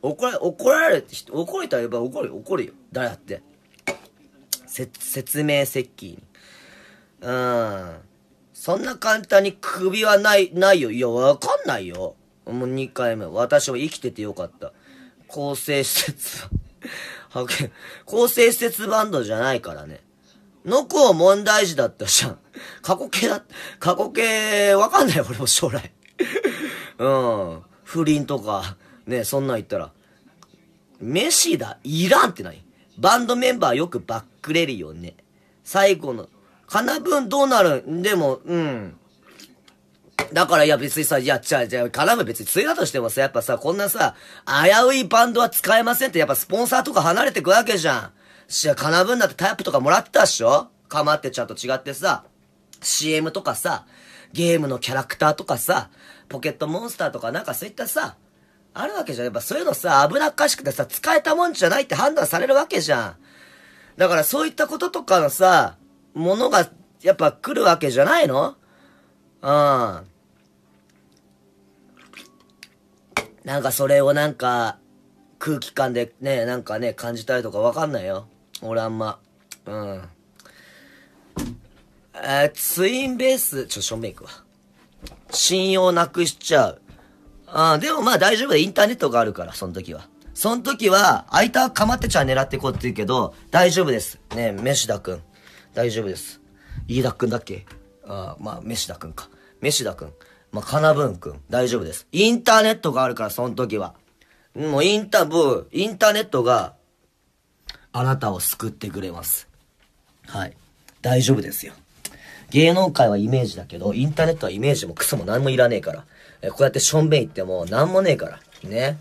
怒ら、怒られ、怒れたらやっぱ怒る、怒るよ。誰だって。せ、説明接近。うん。そんな簡単に首はない、ないよ。いや、わかんないよ。もう2回目。私は生きててよかった。構成施設、は、け、構成施設バンドじゃないからね。のこ問題児だったじゃん。過去形だ、過去形、わかんない俺も将来。うん。不倫とか、ね、そんなん言ったら。メシだ、いらんってない。バンドメンバーよくバックれるよね。最後の、金分どうなるでも、うん。だから、いや、別にさ、いや、ゃうゃあ、絡む別についだとしてもさ、やっぱさ、こんなさ、危ういバンドは使えませんって、やっぱスポンサーとか離れてくわけじゃん。しゃ、金分だってタイプとかもらったっしょかまってちゃんと違ってさ、CM とかさ、ゲームのキャラクターとかさ、ポケットモンスターとかなんかそういったさ、あるわけじゃん。やっぱそういうのさ、危なっかしくてさ、使えたもんじゃないって判断されるわけじゃん。だからそういったこととかのさ、ものが、やっぱ来るわけじゃないのうん。なんかそれをなんか、空気感でね、なんかね、感じたりとかわかんないよ。俺あんま。うん。えー、ツインベース、ちょ、正面行くわ。信用なくしちゃう。うん、でもまあ大丈夫だ。インターネットがあるから、その時は。その時は、相いたかまってちゃん狙っていこうって言うけど、大丈夫です。ねメシダ君。大丈夫です。飯田くんだっけあまあ、飯田くんか。飯田くん。まあ、かなぶんくん。大丈夫です。インターネットがあるから、その時は。もうインター、ブインターネットが、あなたを救ってくれます。はい。大丈夫ですよ。芸能界はイメージだけど、インターネットはイメージもクソも何もいらねえから。えこうやってしょんべん行っても何もねえから。ね。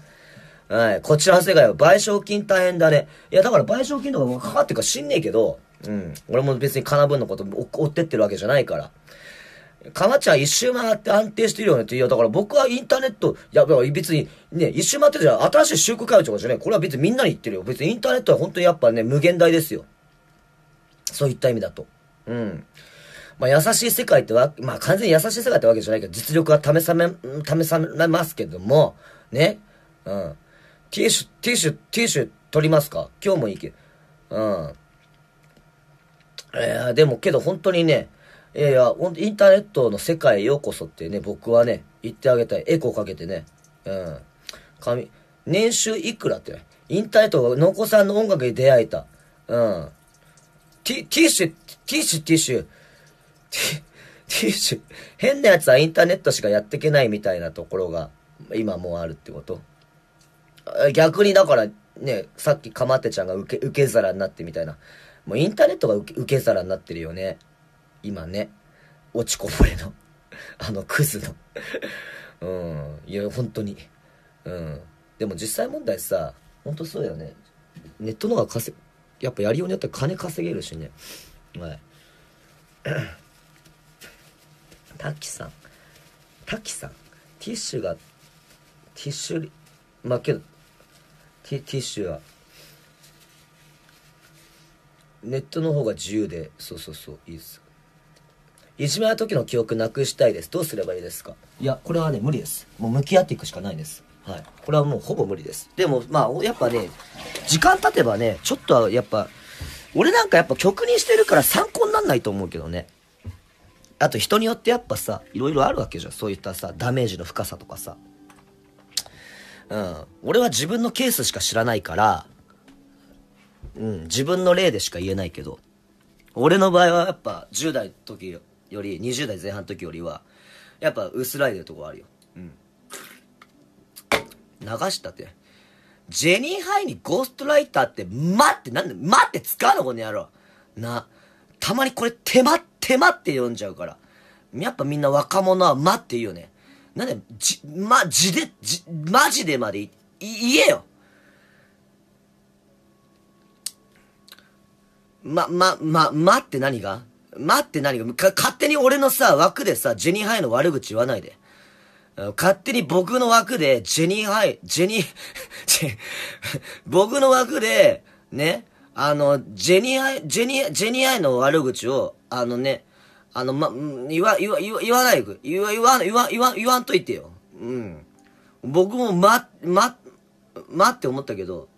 はい。こちらの世界は賠償金大変だね。いや、だから賠償金とかかかってるか知んねえけど、うん。俺も別にかなぶんのこと追ってってるわけじゃないから。かなちゃん一周回って安定してるよねって言うよ。だから僕はインターネット、いや、別にね、一周回ってじゃ新しい修復会長じゃねこれは別にみんなに言ってるよ。別にインターネットは本当にやっぱね、無限大ですよ。そういった意味だと。うん。まあ、優しい世界ってわ、まあ、完全に優しい世界ってわけじゃないけど、実力は試さめ、試されますけども、ね。うん。ティッシュ、ティッシュ、ティッシュ取りますか今日もいいけど。うん。えー、でもけど本当にね、いやいや、インターネットの世界へようこそってね、僕はね、言ってあげたい。エコーかけてね。うん。髪年収いくらってね。インターネットが、のこさんの音楽に出会えた。うん。ティティッシュ、ティッシュ、ティッシュ。ティッシュ。変なやつはインターネットしかやってけないみたいなところが、今もうあるってこと逆にだから、ね、さっきかまってちゃんが受け、受け皿になってみたいな。もうインターネットが受け皿になってるよね。今ね。落ちこぼれの あの、クズの うん。いや、本当に。うん。でも実際問題さ、本当そうよね。ネットの方が稼、やっぱやりようによって金稼げるしね。はい。タキさん。タキさん。ティッシュが、ティッシュ、まあけど、ティティッシュはネットの方が自由で、そうそうそう、いいです。いじめの時の記憶なくしたいです。どうすればいいですかいや、これはね、無理です。もう向き合っていくしかないです。はい。これはもうほぼ無理です。でも、まあ、やっぱね、時間経てばね、ちょっとはやっぱ、俺なんかやっぱ曲にしてるから参考になんないと思うけどね。あと人によってやっぱさ、いろいろあるわけじゃん。そういったさ、ダメージの深さとかさ。うん。俺は自分のケースしか知らないから、うん、自分の例でしか言えないけど、俺の場合はやっぱ10代の時より、20代前半の時よりは、やっぱ薄らいでるとこあるよ。うん。流したって。ジェニーハイにゴーストライターって、待って、なんで、待って使うのこの野郎。な、たまにこれ手間、手間って読んじゃうから。やっぱみんな若者は待って言うよね。なんで、じ、ま、じで、じ、マジでまで言えよま、ま、ま、まって何がまって何がか、勝手に俺のさ、枠でさ、ジェニーハイの悪口言わないで。勝手に僕の枠で、ジェニーハイ、ジェニー、僕の枠で、ね、あの、ジェニーハイ、ジェニー、ジェニーハイの悪口を、あのね、あの、ま、言わ、言わ、言わ、言わないで、言わ、言わ、言わ、言わ、言わんといてよ。うん。僕も、ま、ま、まって思ったけど、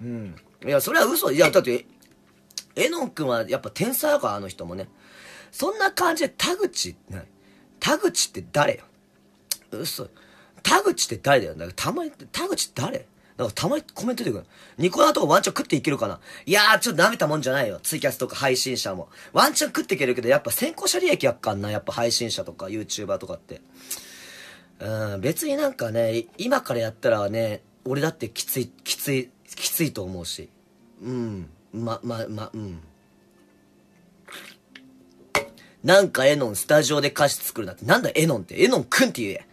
うん。いや、それは嘘。いや、だって、えのんくんはやっぱ天才やから、あの人もね。そんな感じで、田口、ね、田口って誰よ嘘。田口って誰だよ。たまに、田口って誰なんかたまにコメント出てくる。ニコ生とかワンチャン食っていけるかないやー、ちょっと舐めたもんじゃないよ。ツイキャスとか配信者も。ワンチャン食っていけるけど、やっぱ先行者利益やっかんな。やっぱ配信者とか YouTuber とかって。うん、別になんかね、今からやったらね、俺だってきつい、きつい、きついと思うし。うん。ま、ま、ま、うん。なんかエノンスタジオで歌詞作るなって。なんだエノンって。エノンくんって言え。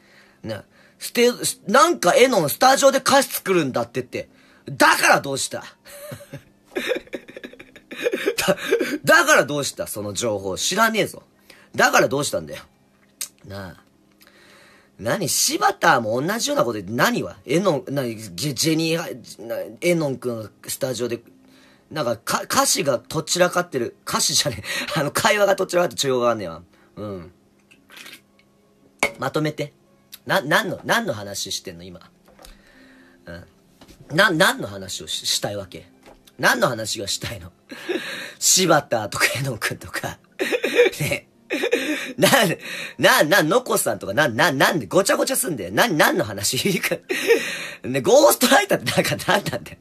な、ステ、なんかエノンスタジオで歌詞作るんだってって。だからどうした だ、だからどうしたその情報。知らねえぞ。だからどうしたんだよ。なあ。何柴田も同じようなこと言って、何はエノン、な、ジェニー、エノンくんスタジオでなんかか、歌詞がとっちらかってる。歌詞じゃねえ。あの、会話がとっちらかって中央があんねや。うん。まとめて。な、なんの、なんの話してんの、今。うん。な、なんの話をししたいわけ何の話がしたいの 柴田とか江野くんとか ね。な、な、な、のこさんとか、な、な、なんで、ごちゃごちゃすんだよ。な、なんの話 ね、ゴーストライターってなんか、なんなんだよ。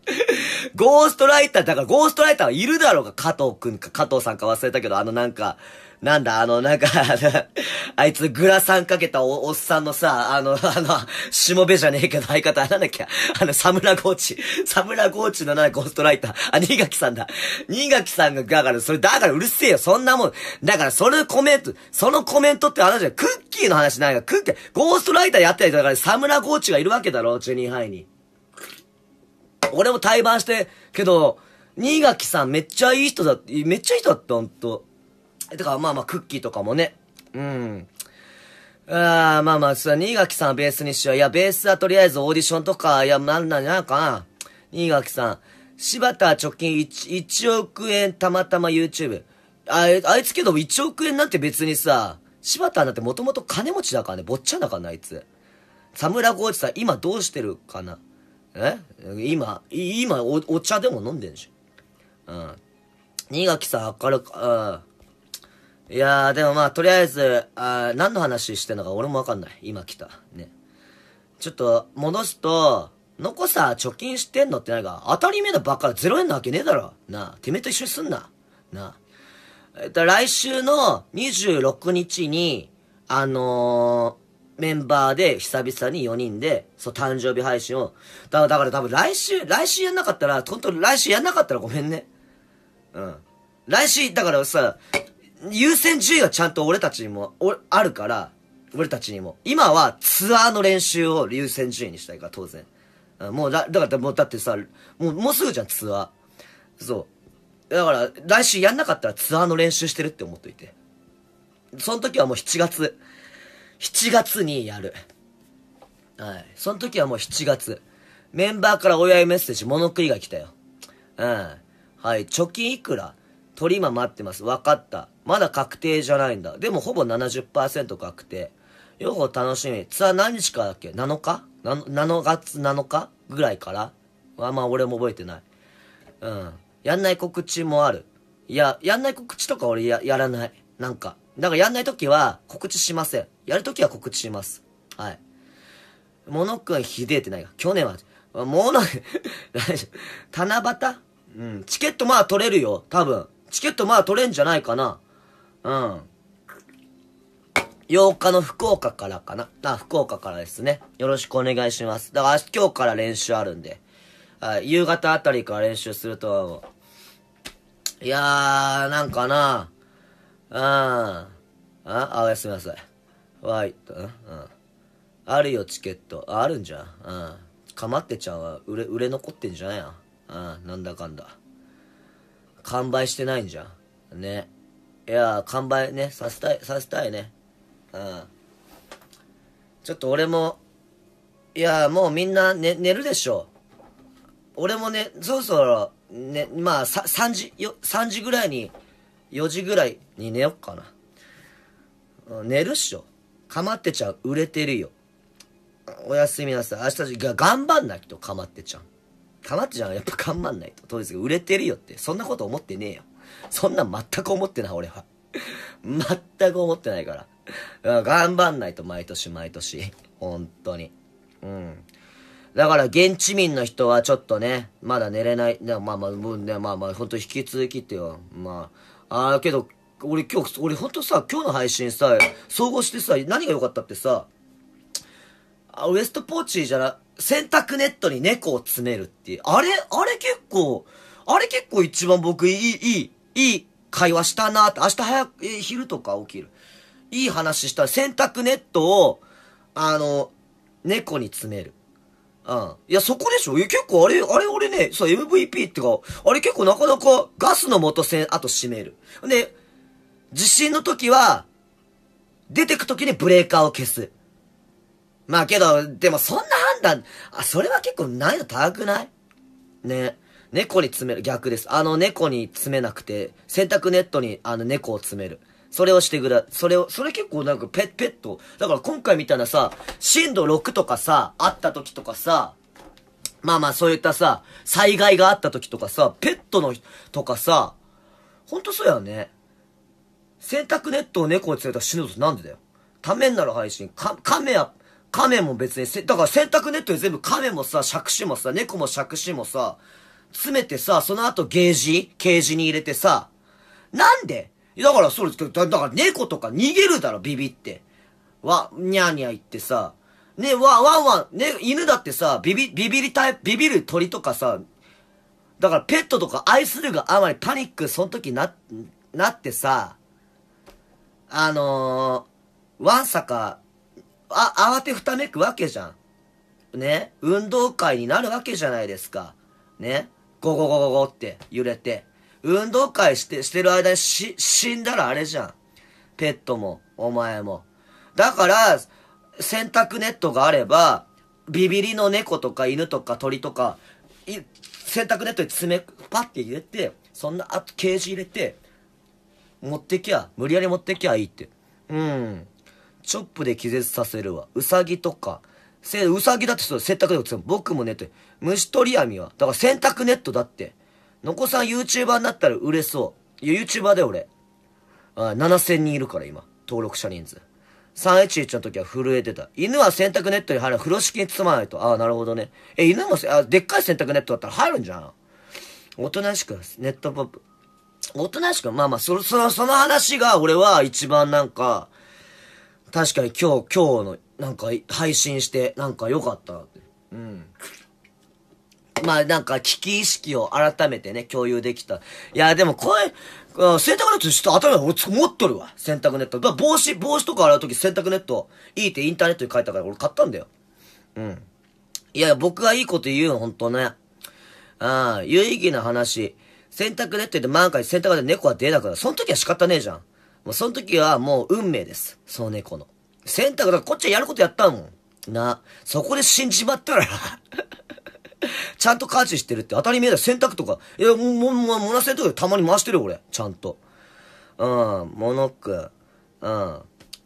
ゴーストライター、だからゴーストライターはいるだろうが、加藤くんか、加藤さんか忘れたけど、あのなんか、なんだ、あの、なんか あいつグラサンかけたおおっさんのさ、あの、あの、しもべじゃねえけど相方、なんだっけ、あの、サムラゴーチ。サムラゴーチのな、ゴーストライター。あ、新垣さんだ。新垣さんが、だから、それ、だからうるせえよ、そんなもん。だから、そのコメント、そのコメントって話じゃ、クッキーの話ないが、クッキー、ゴーストライターやってた人だから、サムラゴーチがいるわけだろ、チュニーハイに。俺も対バンして、けど、新垣さんめっちゃいい人だ、めっちゃいい人だった、ほんと。え、てか、まあまあ、クッキーとかもね。うん。ああ、まあまあ、それ新垣さんベースにしよう。いや、ベースはとりあえずオーディションとか、いや、なんなんじゃないかな。新垣さん。柴田貯金 1, 1億円たまたま YouTube。あ、あいつけど1億円なんて別にさ、柴田なんてもともと金持ちだからね、坊っちゃんだからな、あいつ。サムラゴーチさん、今どうしてるかなえ今、今お、お茶でも飲んでんでしょ。うん。新垣さん、明るく、うん。いやー、でもまあ、とりあえず、あ何の話してんのか俺もわかんない。今来た。ね。ちょっと、戻すと、残さ、貯金してんのってなんか、当たり目のばっか0円なわけねえだろ。なあ、てめえと一緒にすんな。なあ。えっと、来週の26日に、あのー、メンバーで久々に4人で、そう、誕生日配信を。だだから多分来週、来週やんなかったら、本当来週やんなかったらごめんね。うん。来週、だからさ、優先順位はちゃんと俺たちにも、お、あるから、俺たちにも。今はツアーの練習を優先順位にしたいから、当然。もうだ、だから、もうだってさ、もう、もうすぐじゃん、ツアー。そう。だから、来週やんなかったらツアーの練習してるって思っといて。その時はもう7月。7月にやる。はい。その時はもう7月。メンバーからお祝いメッセージ、モノクが来たよ。うん。はい。貯金いくら取り今待ってます。わかった。まだ確定じゃないんだ。でもほぼ70%確定。両方楽しみ。ツアー何日からだっけ ?7 日 ?7 月7日ぐらいからあんまあ、俺も覚えてない。うん。やんない告知もある。いや、やんない告知とか俺や、やらない。なんか。だからやんない時は告知しません。やるときは告知します。はい。モノくんひでえってないか。去年は、モノ、大丈夫。七夕うん。チケットまあ取れるよ。多分。チケットまあ取れんじゃないかな。うん。8日の福岡からかな。あ、福岡からですね。よろしくお願いします。だから今日から練習あるんで。あ夕方あたりから練習するといやー、なんかなうん。あ、あ、おやすみなさい。わい、うん、あるよ、チケット。あ、あるんじゃん。うん。かまってちゃんは売れ、売れ残ってんじゃなやん。うん、なんだかんだ。完売してないんじゃん。ね。いや完売ね、させたい、させたいね。うん。ちょっと俺も、いやもうみんな寝、寝るでしょ。俺もね、そろそろ、ね、まあ、さ、3時、よ、3時ぐらいに、4時ぐらいに寝よっかな。寝るっしょ。かまってちゃん売れてるよ。おやすみなさい。明日、が、頑張んないと、かまってちゃん。かまってちゃんはやっぱ頑張んないと。当日売れてるよって。そんなこと思ってねえよ。そんなん全く思ってない、俺は。全く思ってないから。頑張んないと、毎年毎年。本当に。うん。だから、現地民の人はちょっとね、まだ寝れない。まあまあ、もうね、まあまあ、本当引き続きってよ。まあ、ああ、けど、俺今日、俺ほんとさ、今日の配信さ、総合してさ、何が良かったってさ、あウエストポーチじゃな、洗濯ネットに猫を詰めるっていう。あれあれ結構、あれ結構一番僕いい、いい、いい会話したなって、明日早く、え昼とか起きる。いい話した洗濯ネットを、あの、猫に詰める。うん。いや、そこでしょ結構あれ、あれ俺ね、そう、MVP ってか、あれ結構なかなかガスの元栓、あと閉める。で、地震の時は、出てく時にブレーカーを消す。まあけど、でもそんな判断、あ、それは結構難易度高くないね。猫に詰める。逆です。あの猫に詰めなくて、洗濯ネットにあの猫を詰める。それをしてくだ、それを、それ結構なんかペッ、ペット。だから今回みたいなさ、震度6とかさ、あった時とかさ、まあまあそういったさ、災害があった時とかさ、ペットの、とかさ、ほんとそうやね。洗濯ネットを猫に連れたら死ぬとなんでだよ。ためになる配信。か、亀や、亀も別にせ、だから洗濯ネットで全部亀もさ、尺子もさ、猫も尺子もさ、詰めてさ、その後ゲージケージに入れてさ、なんでだからそうですけど、だから猫とか逃げるだろ、ビビって。わ、にゃーにゃー言ってさ、ね、わ、わんわん、ね、犬だってさ、ビビ、ビビりたい、ビビる鳥とかさ、だからペットとか愛するがあまりパニック、その時な、なってさ、あのー、わんさか、あ、慌てふためくわけじゃん。ね、運動会になるわけじゃないですか。ね。ゴゴゴゴゴって揺れて、運動会して、してる間にし、死んだらあれじゃん。ペットも、お前も。だから、洗濯ネットがあれば、ビビリの猫とか犬とか鳥とか、い洗濯ネットに爪、パッて入れて、そんな、あとケージ入れて、持ってきゃ、無理やり持ってきゃいいって。うん。チョップで気絶させるわ。うさぎとか、せ、うさぎだってそう、洗濯ネット。僕もねット、虫取り網は。だから洗濯ネットだって。のこさん YouTuber になったら売れそう。いや、YouTuber で俺。あ、7000人いるから、今。登録者人数。311の時は震えてた。犬は洗濯ネットに入る。風呂敷に包まないと。ああ、なるほどね。え、犬も、あ、でっかい洗濯ネットだったら入るんじゃん。おとなしく、ネットポップ。おとなしく、まあまあ、そ、その、その話が俺は一番なんか、確かに今日、今日のなんか配信して、なんか良かったなって。うん。まあなんか危機意識を改めてね、共有できた。いや、でも声、洗濯ネットちょっと頭に俺持っとるわ。洗濯ネット。帽子、帽子とか洗うとき洗濯ネット、いいってインターネットに書いたから俺買ったんだよ。うん。いや、僕がいいこと言うの、ほんとね。ああ、有意義な話。洗濯ネットて万が一洗濯で猫は出なくなる。その時は仕方ねえじゃん。もうその時はもう運命です。その猫の。選択、だからこっちはやることやったもん。な、そこで死んじまったら ちゃんと家事してるって当たり前だ洗濯とか。いや、もう、もう、もう、もな洗濯でたまに回してるよ、俺。ちゃんと。うん、モノック。うん。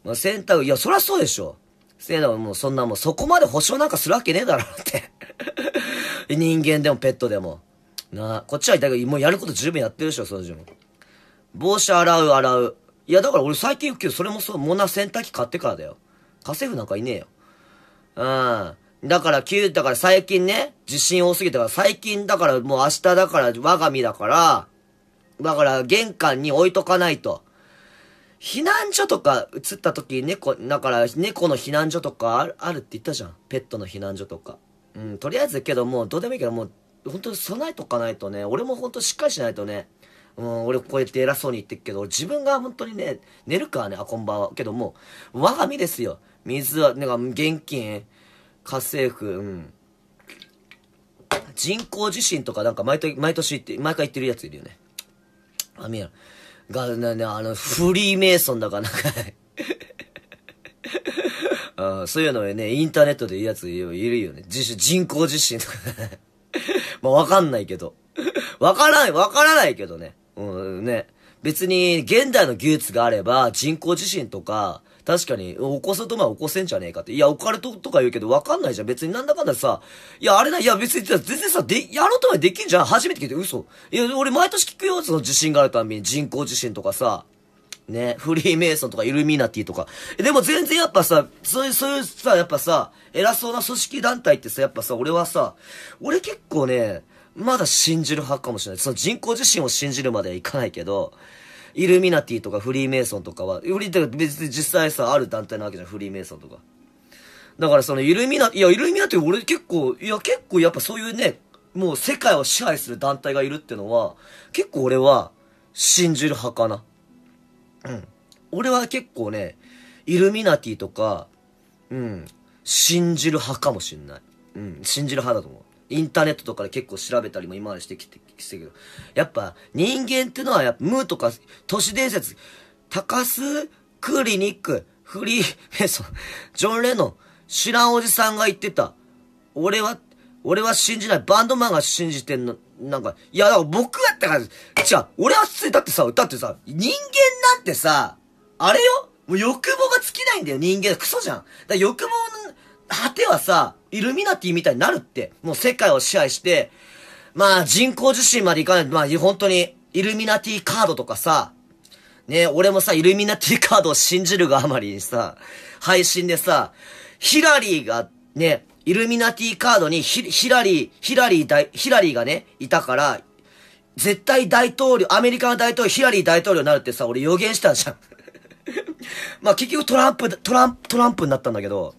まあ、洗濯、いや、そりゃそうでしょ。せいだ、もうそんなもうそこまで保証なんかするわけねえだろって人間でもペットでも。なあ、こっちはだけど、もうやること十分やってるでしょ、掃除も。帽子洗う、洗う。いや、だから俺最近行それもそう、モナ洗濯機買ってからだよ。家政婦なんかいねえよ。うん。だから、急、だから最近ね、地震多すぎたから、最近だからもう明日だから、我が身だから、だから玄関に置いとかないと。避難所とか移った時猫、だから猫の避難所とかあるって言ったじゃん。ペットの避難所とか。うん、とりあえずけどもうどうでもいいけどもう、本当に備えとかないとね、俺も本当しっかりしないとね、うん、俺こうやって偉そうに言ってるけど、自分が本当にね、寝るかね、あ、こんばんは。けども、我が身ですよ。水は、なんか、現金、家政婦、うん。人工地震とかなんか毎年、毎年言って、毎回言ってるやついるよね。あ、みやが、な、ね、あの、フリーメイソンだからなんかあ そういうのね、インターネットで言うやついるよね。人工地震とか まあ、わかんないけど。わからない、わからないけどね。うんね。別に、現代の技術があれば、人工地震とか、確かに、起こすとまあ起こせんじゃねえかって。いや、置かれトとか言うけど、わかんないじゃん。別になんだかんださ、いや、あれな、いや、別に、全然さ、で、やろうとはできんじゃん。初めて聞いて、嘘。いや、俺毎年聞くよ、その地震があるたびに、人工地震とかさ。ね、フリーメイソンとかイルミナティとか。でも全然やっぱさ、そういう、そういうさ、やっぱさ、偉そうな組織団体ってさ、やっぱさ、俺はさ、俺結構ね、まだ信じる派かもしれない。その人口自身を信じるまではいかないけど、イルミナティとかフリーメイソンとかは、よリ別に実際さ、ある団体なわけじゃん、フリーメイソンとか。だからそのイルミナ、いや、イルミナティ俺結構、いや、結構やっぱそういうね、もう世界を支配する団体がいるってのは、結構俺は、信じる派かな。うん。俺は結構ね、イルミナティとか、うん、信じる派かもしんない。うん、信じる派だと思う。インターネットとかで結構調べたりも今までしてきて、きてけど、やっぱ人間ってのはやっぱムーとか都市伝説、高須クリニック、フリーメソン、ジョン・レノン、知らんおじさんが言ってた。俺は、俺は信じない。バンドマンが信じてんの、なんか、いや、だから僕やったから、じゃあ、俺は普通に、だってさ、だってさ、人間なんてさ、あれよもう欲望が尽きないんだよ、人間。クソじゃん。だ欲望果てはさ、イルミナティみたいになるって。もう世界を支配して、まあ人工受信までいかない。まあ本当に、イルミナティカードとかさ、ね俺もさ、イルミナティカードを信じるがあまりにさ、配信でさ、ヒラリーが、ね、イルミナティカードにヒヒラリー、ヒラリー大、ヒラリーがね、いたから、絶対大統領、アメリカの大統領、ヒラリー大統領になるってさ、俺予言したじゃん。まあ結局トランプ、トランプ、トランプになったんだけど、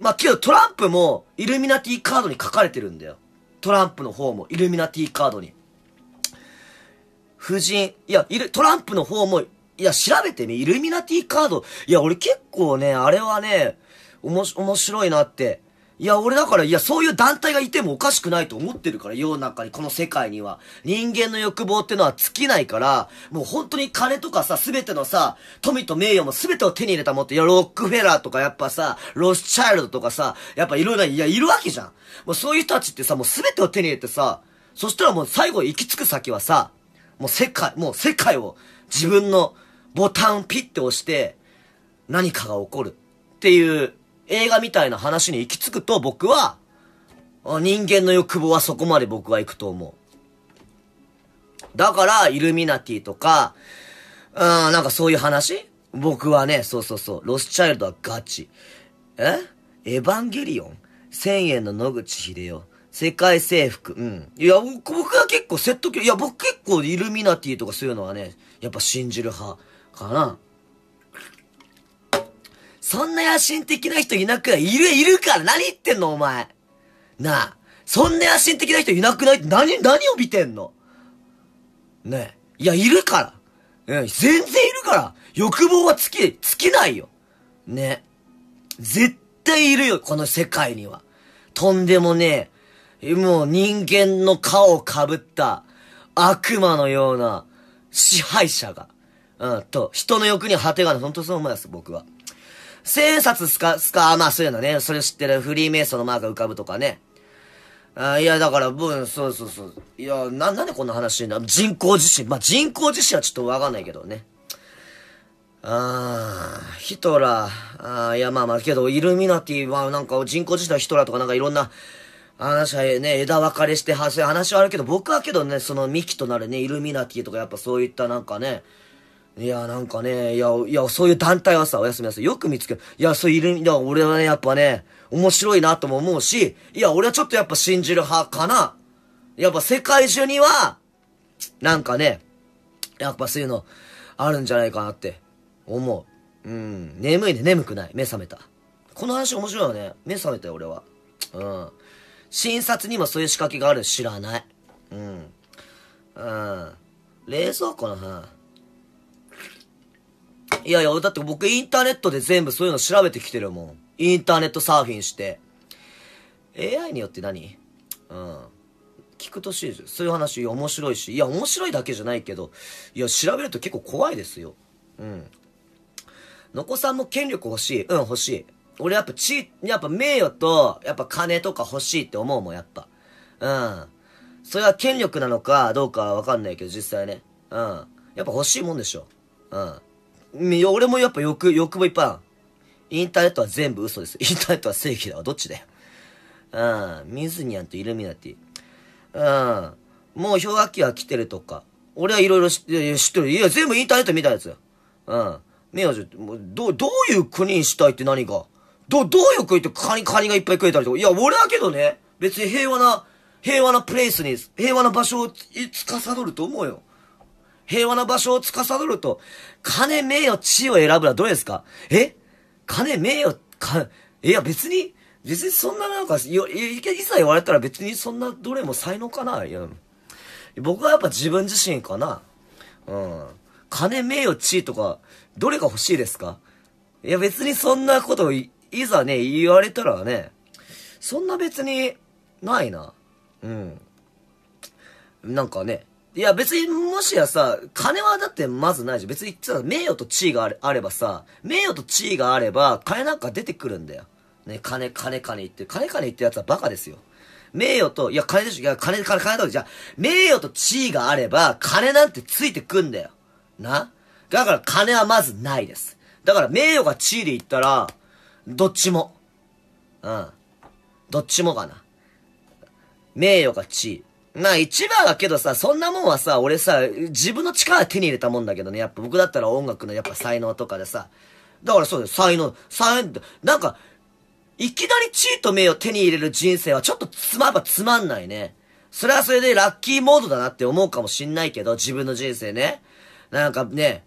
まあ、けどトランプもイルミナティカードに書かれてるんだよ。トランプの方もイルミナティカードに。夫人、いや、いる、トランプの方も、いや、調べてみ、イルミナティカード。いや、俺結構ね、あれはね、おもし、面白いなっていや、俺だから、いや、そういう団体がいてもおかしくないと思ってるから、世の中に、この世界には。人間の欲望ってのは尽きないから、もう本当に金とかさ、すべてのさ、富と名誉もすべてを手に入れたもんって、いや、ロックフェラーとかやっぱさ、ロスチャイルドとかさ、やっぱいろいろ、いや、いるわけじゃん。もうそういう人たちってさ、もうすべてを手に入れてさ、そしたらもう最後行き着く先はさ、もう世界、もう世界を自分のボタンピッて押して、何かが起こるっていう映画みたいな話に行き着くと僕は、人間の欲望はそこまで僕は行くと思う。だから、イルミナティとか、うん、なんかそういう話僕はね、そうそうそう、ロスチャイルドはガチ。えエヴァンゲリオン千円の野口秀夫。世界征服。うん。いや、僕は結構説得、いや、僕結構イルミナティとかそういうのはね、やっぱ信じる派かな。そんな野心的な人いなくないいる、いるから何言ってんのお前。なあ、そんな野心的な人いなくないって何、何を見てんのねえ。いや、いるから。うん、全然いるから欲望は尽き、尽きないよ。ね。絶対いるよ、この世界には。とんでもねえ、もう人間の顔をかぶった悪魔のような支配者が、うん、と、人の欲に果てがない。ほんとそう思います、僕は。千札すか、すか、まあそういうのね、それ知ってるフリーメイソンのマークが浮かぶとかね。あいや、だから、分、そうそうそう。いや、な、なんでこんな話になる人工地震。まあ、人工地震はちょっとわかんないけどね。あー、ヒトラー。あいや、まあまあ、けど、イルミナティは、なんか、人工地震はヒトラーとかなんかいろんな、話はね、枝分かれして、話はあるけど、僕はけどね、その幹となるね、イルミナティとかやっぱそういったなんかね、いや、なんかね、いや、いや、そういう団体はさ、おやすみなさい。よく見つける。いや、そういる、いや、俺はね、やっぱね、面白いなとも思うし、いや、俺はちょっとやっぱ信じる派かな。やっぱ世界中には、なんかね、やっぱそういうの、あるんじゃないかなって、思う。うん、眠いね、眠くない。目覚めた。この話面白いよね。目覚めたよ、俺は。うん。診察にもそういう仕掛けがある知らない。うん。うん。冷蔵庫の話。いやいや、だって僕インターネットで全部そういうの調べてきてるもん。インターネットサーフィンして。AI によって何うん。聞くとしいそういう話面白いし。いや、面白いだけじゃないけど、いや、調べると結構怖いですよ。うん。のこさんも権力欲しい。うん、欲しい。俺やっぱ地、やっぱ名誉と、やっぱ金とか欲しいって思うもん、やっぱ。うん。それは権力なのかどうかはわかんないけど、実際ね。うん。やっぱ欲しいもんでしょ。うん。俺もやっぱ欲、欲もいっぱいある。インターネットは全部嘘です。インターネットは正義だわ。どっちだよ。うん。ミズニアンとイルミナティ。うん。もう氷河期は来てるとか。俺はいろいろ知ってる。いや、全部インターネット見たやつよ。うん。明治って、もう、ど、どういう国にしたいって何がど、どういう国ってカニ、カニがいっぱい食えたりとか。いや、俺だけどね、別に平和な、平和なプレイスに、平和な場所をつ、司ると思うよ。平和な場所を司ると、金、名誉、地位を選ぶのはどれですかえ金、名誉、か、いや別に、別にそんななんか、いいざ言われたら別にそんなどれも才能かないや、僕はやっぱ自分自身かな。うん。金、名誉、地位とか、どれが欲しいですかいや別にそんなことい、いざね、言われたらね、そんな別に、ないな。うん。なんかね、いや別にもしやさ、金はだってまずないじゃん。別にさ、名誉と地位があればさ、名誉と地位があれば、金なんか出てくるんだよ。ね、金、金、金言って、金、金言ってやつはバカですよ。名誉と、いや、金でしょ、いや、金、金、金だじゃ名誉と地位があれば、金なんてついてくんだよ。なだから金はまずないです。だから名誉が地位で言ったら、どっちも。うん。どっちもかな。名誉が地位。まあ一番はけどさ、そんなもんはさ、俺さ、自分の力で手に入れたもんだけどね、やっぱ僕だったら音楽のやっぱ才能とかでさ、だからそうだよ、才能、才能、なんか、いきなり地位と名を手に入れる人生はちょっとつま、やっぱつまんないね。それはそれでラッキーモードだなって思うかもしんないけど、自分の人生ね。なんかね、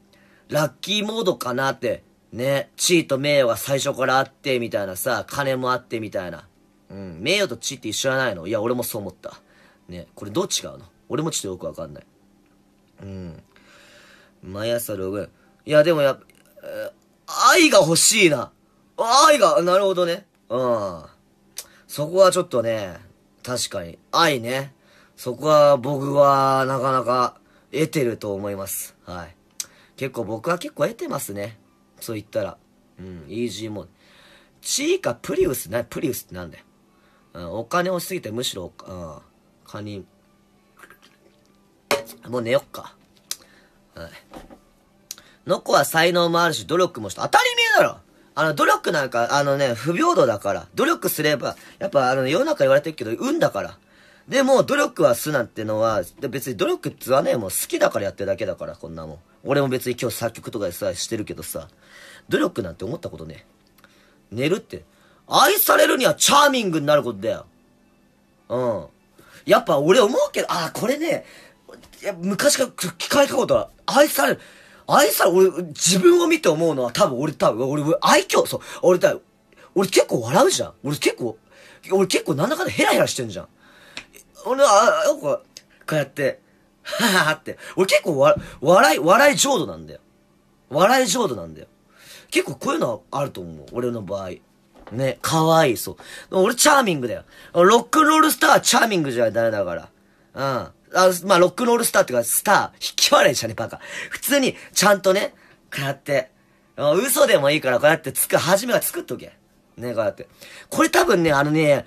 ラッキーモードかなって、ね、地位と名誉が最初からあって、みたいなさ、金もあって、みたいな。うん、名誉と地位って一緒じゃないのいや、俺もそう思った。ね、これどう違うの俺もちょっとよくわかんない。うん。毎朝ログイン。いや、でもやっ、えー、愛が欲しいな。愛が、なるほどね。うん。そこはちょっとね、確かに。愛ね。そこは僕はなかなか得てると思います。はい。結構僕は結構得てますね。そう言ったら。うん、イージーモード。チーカプリウスな、プリウスってなんだよ。うん、お金欲しすぎてむしろ、うん。カニ。もう寝よっか。はい。のこは才能もあるし、努力もした。当たり前だろあの、努力なんか、あのね、不平等だから。努力すれば、やっぱあの、世の中言われてるけど、運だから。でも、努力はすなんてのは、別に努力ってはね、もう好きだからやってるだけだから、こんなもん。俺も別に今日作曲とかでさ、してるけどさ、努力なんて思ったことね。寝るって。愛されるにはチャーミングになることだよ。うん。やっぱ俺思うけど、あ、これね、昔から聞かれたことは愛される。愛され、俺、自分を見て思うのは多分俺多分、俺、愛嬌、そう、俺多分、俺結構笑うじゃん。俺結構、俺結構なんだかんだヘラヘラしてんじゃん。俺、あ、よく、こうやって、はははって。俺結構わ、笑い、笑い浄土なんだよ。笑い浄土なんだよ。結構こういうのはあると思う。俺の場合。ね、かわいそう。俺チャーミングだよ。ロックンロールスターはチャーミングじゃダメだから。うん。あまあ、ロックンロールスターっていうか、スター、引き笑いじゃね、バカ。普通に、ちゃんとね、こうやって、嘘でもいいから、こうやってつく、初めは作っとけ。ね、こうやって。これ多分ね、あのね、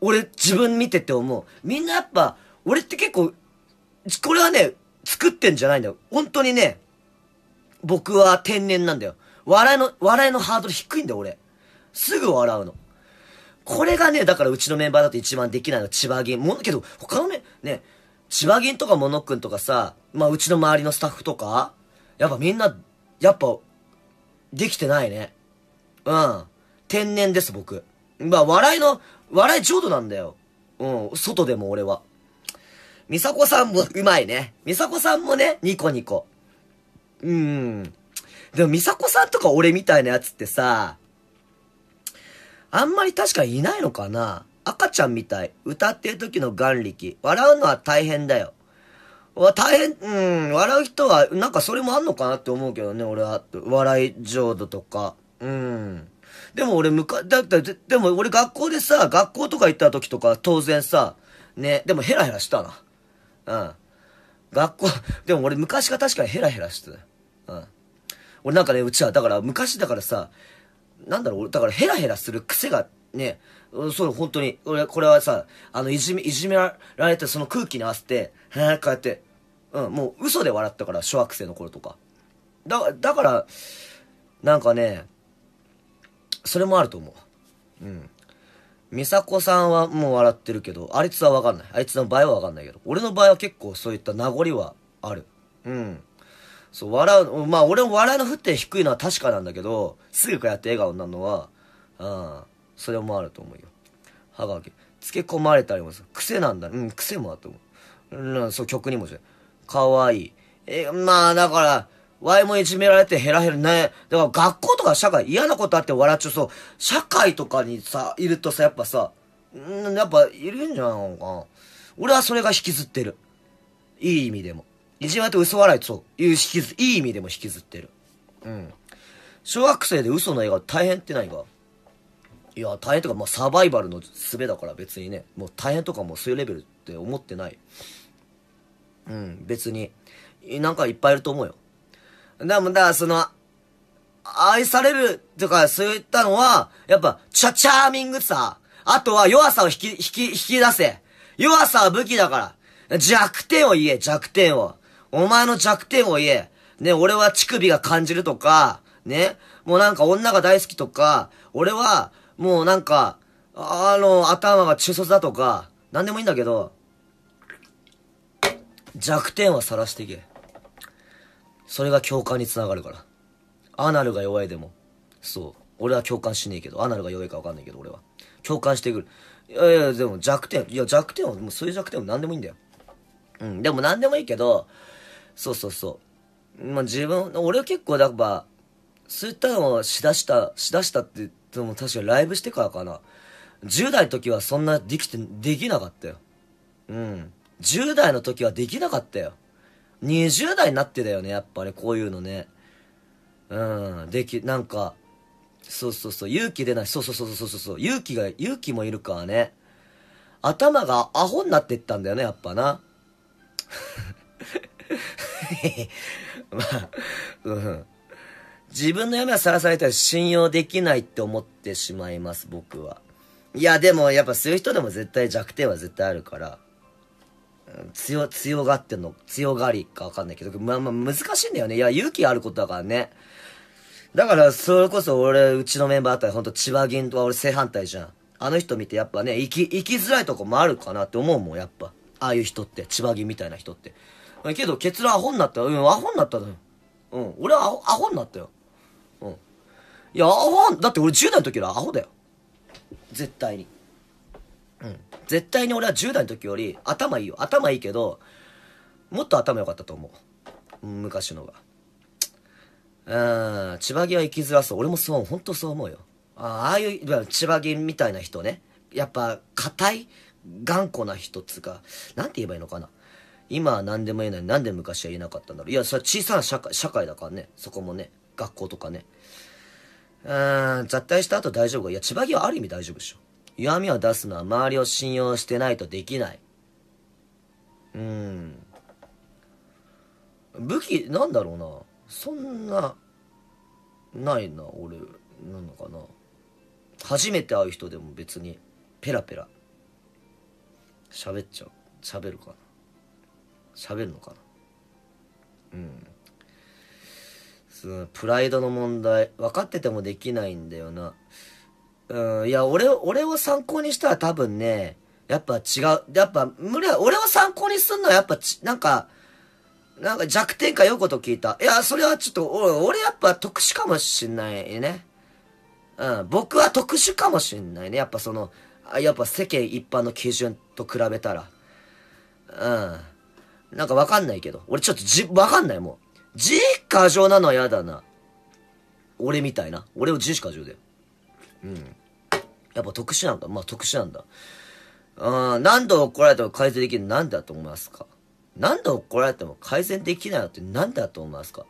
俺自分見てて思う。みんなやっぱ、俺って結構、これはね、作ってんじゃないんだよ。本当にね、僕は天然なんだよ。笑いの、笑いのハードル低いんだよ、俺。すぐ笑うの。これがね、だからうちのメンバーだと一番できないの、千葉銀。も、けど、他のね、ね、千葉銀とかモノくんとかさ、まあうちの周りのスタッフとか、やっぱみんな、やっぱ、できてないね。うん。天然です、僕。まあ笑いの、笑い上手なんだよ。うん、外でも俺は。美佐子さんもうまいね。美佐子さんもね、ニコニコ。うん。でも美佐子さんとか俺みたいなやつってさ、あんまり確かにいないのかな赤ちゃんみたい。歌ってる時の眼力。笑うのは大変だよ。大変、うん、笑う人は、なんかそれもあんのかなって思うけどね、俺は。笑い浄土とか。うん。でも俺、むか、だって、でも俺学校でさ、学校とか行った時とか、当然さ、ね、でもヘラヘラしたな。うん。学校、でも俺昔が確かにヘラヘラしてたよ。うん。俺なんかね、うちは、だから昔だからさ、なんだろう、だからヘラヘラする癖がね、そう、本当に、俺、これはさ、あの、いじめ、いじめられて、その空気に合わせて、へこうやって、うん、もう嘘で笑ったから、小学生の頃とか。だ、だから、なんかね、それもあると思う。うん。美佐子さんはもう笑ってるけど、あいつはわかんない。あいつの場合はわかんないけど、俺の場合は結構そういった名残はある。うん。そう、笑う、まあ俺も笑いの沸点低いのは確かなんだけど、すぐこうやって笑顔になるのは、うん、それもあると思うよ。歯がけ。付け込まれたりもする。癖なんだ。うん、癖もあると思う。うん、そう、曲にもそう。かわいい。え、まあだから、ワイもいじめられてヘラヘラね。だから学校とか社会、嫌なことあって笑っちゃう。そう、社会とかにさ、いるとさ、やっぱさ、うんやっぱいるんじゃないのかな。俺はそれが引きずってる。いい意味でも。いじめって嘘笑いという引きず、いい意味でも引きずってる。うん。小学生で嘘の映画大変ってないが。いや、大変とか、まあ、サバイバルの術だから別にね、もう大変とかもうそういうレベルって思ってない。うん、別に。なんかいっぱいいると思うよ。でもだ、からその、愛されるとか、そういったのは、やっぱ、チャ、チャーミングさ。あとは弱さを引き、引き、引き出せ。弱さは武器だから。弱点を言え、弱点を。お前の弱点を言え。ね、俺は乳首が感じるとか、ね、もうなんか女が大好きとか、俺は、もうなんか、あの、頭が中卒だとか、なんでもいいんだけど、弱点は晒していけ。それが共感につながるから。アナルが弱いでも。そう。俺は共感しねえけど、アナルが弱いかわかんないけど、俺は。共感してくる。いやいや、でも弱点、いや弱点は、もうそういう弱点は何でもいいんだよ。うん、でも何でもいいけど、そうそうそう。まあ自分、俺は結構だから、そういったのをしだした、しだしたって言っても確かライブしてからかな。10代の時はそんなできて、できなかったよ。うん。10代の時はできなかったよ。20代になってだよね、やっぱり、こういうのね。うん。でき、なんか、そうそうそう、勇気出ない。そうそうそうそうそうそう。勇気が、勇気もいるからね。頭がアホになっていったんだよね、やっぱな。まあ、うん。自分の夢はさらされたら信用できないって思ってしまいます、僕は。いや、でもやっぱそういう人でも絶対弱点は絶対あるから、強、強がってんの、強がりかわかんないけど、まあまあ難しいんだよね。いや、勇気あることだからね。だから、それこそ俺、うちのメンバーあったら、ほんと千葉銀とは俺正反対じゃん。あの人見てやっぱね、生き、生きづらいとこもあるかなって思うもん、やっぱ。ああいう人って、千葉銀みたいな人って。けど、結論アホになった。うん、アホになったよ。うん、俺はアホ、アホになったよ。うん。いや、アホ、だって俺10代の時よりアホだよ。絶対に。うん。絶対に俺は10代の時より頭いいよ。頭いいけど、もっと頭良かったと思う。昔のが。うん、千葉木は生きづらそう。俺もそう、本当そう思うよ。ああいう、千葉木みたいな人ね。やっぱ、硬い、頑固な人っつうか、なんて言えばいいのかな。今は何でも言えないなんで昔は言えなかったんだろういやそれは小さな社会社会だからねそこもね学校とかねうん雑退した後大丈夫かいや千葉木はある意味大丈夫でしょ弱みを出すのは周りを信用してないとできないうん武器なんだろうなそんなないな俺なのかな初めて会う人でも別にペラペラ喋っちゃう喋るかな喋るのかなうんそのプライドの問題分かっててもできないんだよなうんいや俺俺を参考にしたら多分ねやっぱ違うやっぱ無理俺を参考にすんのはやっぱちなんかなんか弱点かよこと聞いた。いや、それはちょっと、俺やっぱ特殊かもしんないね。うん、僕は特殊かもしんないね。やっぱその、やっぱ世間一般の基準と比べたら。うん。なんかわかんないけど。俺ちょっとじ、わかんないもう。自意過剰なのは嫌だな。俺みたいな。俺を自意過剰だよ。うん。やっぱ特殊なんだ。まあ特殊なんだ。うん、何度怒られても改善できるなんだと思いますか何度怒られても改善できないのって何だと思いますか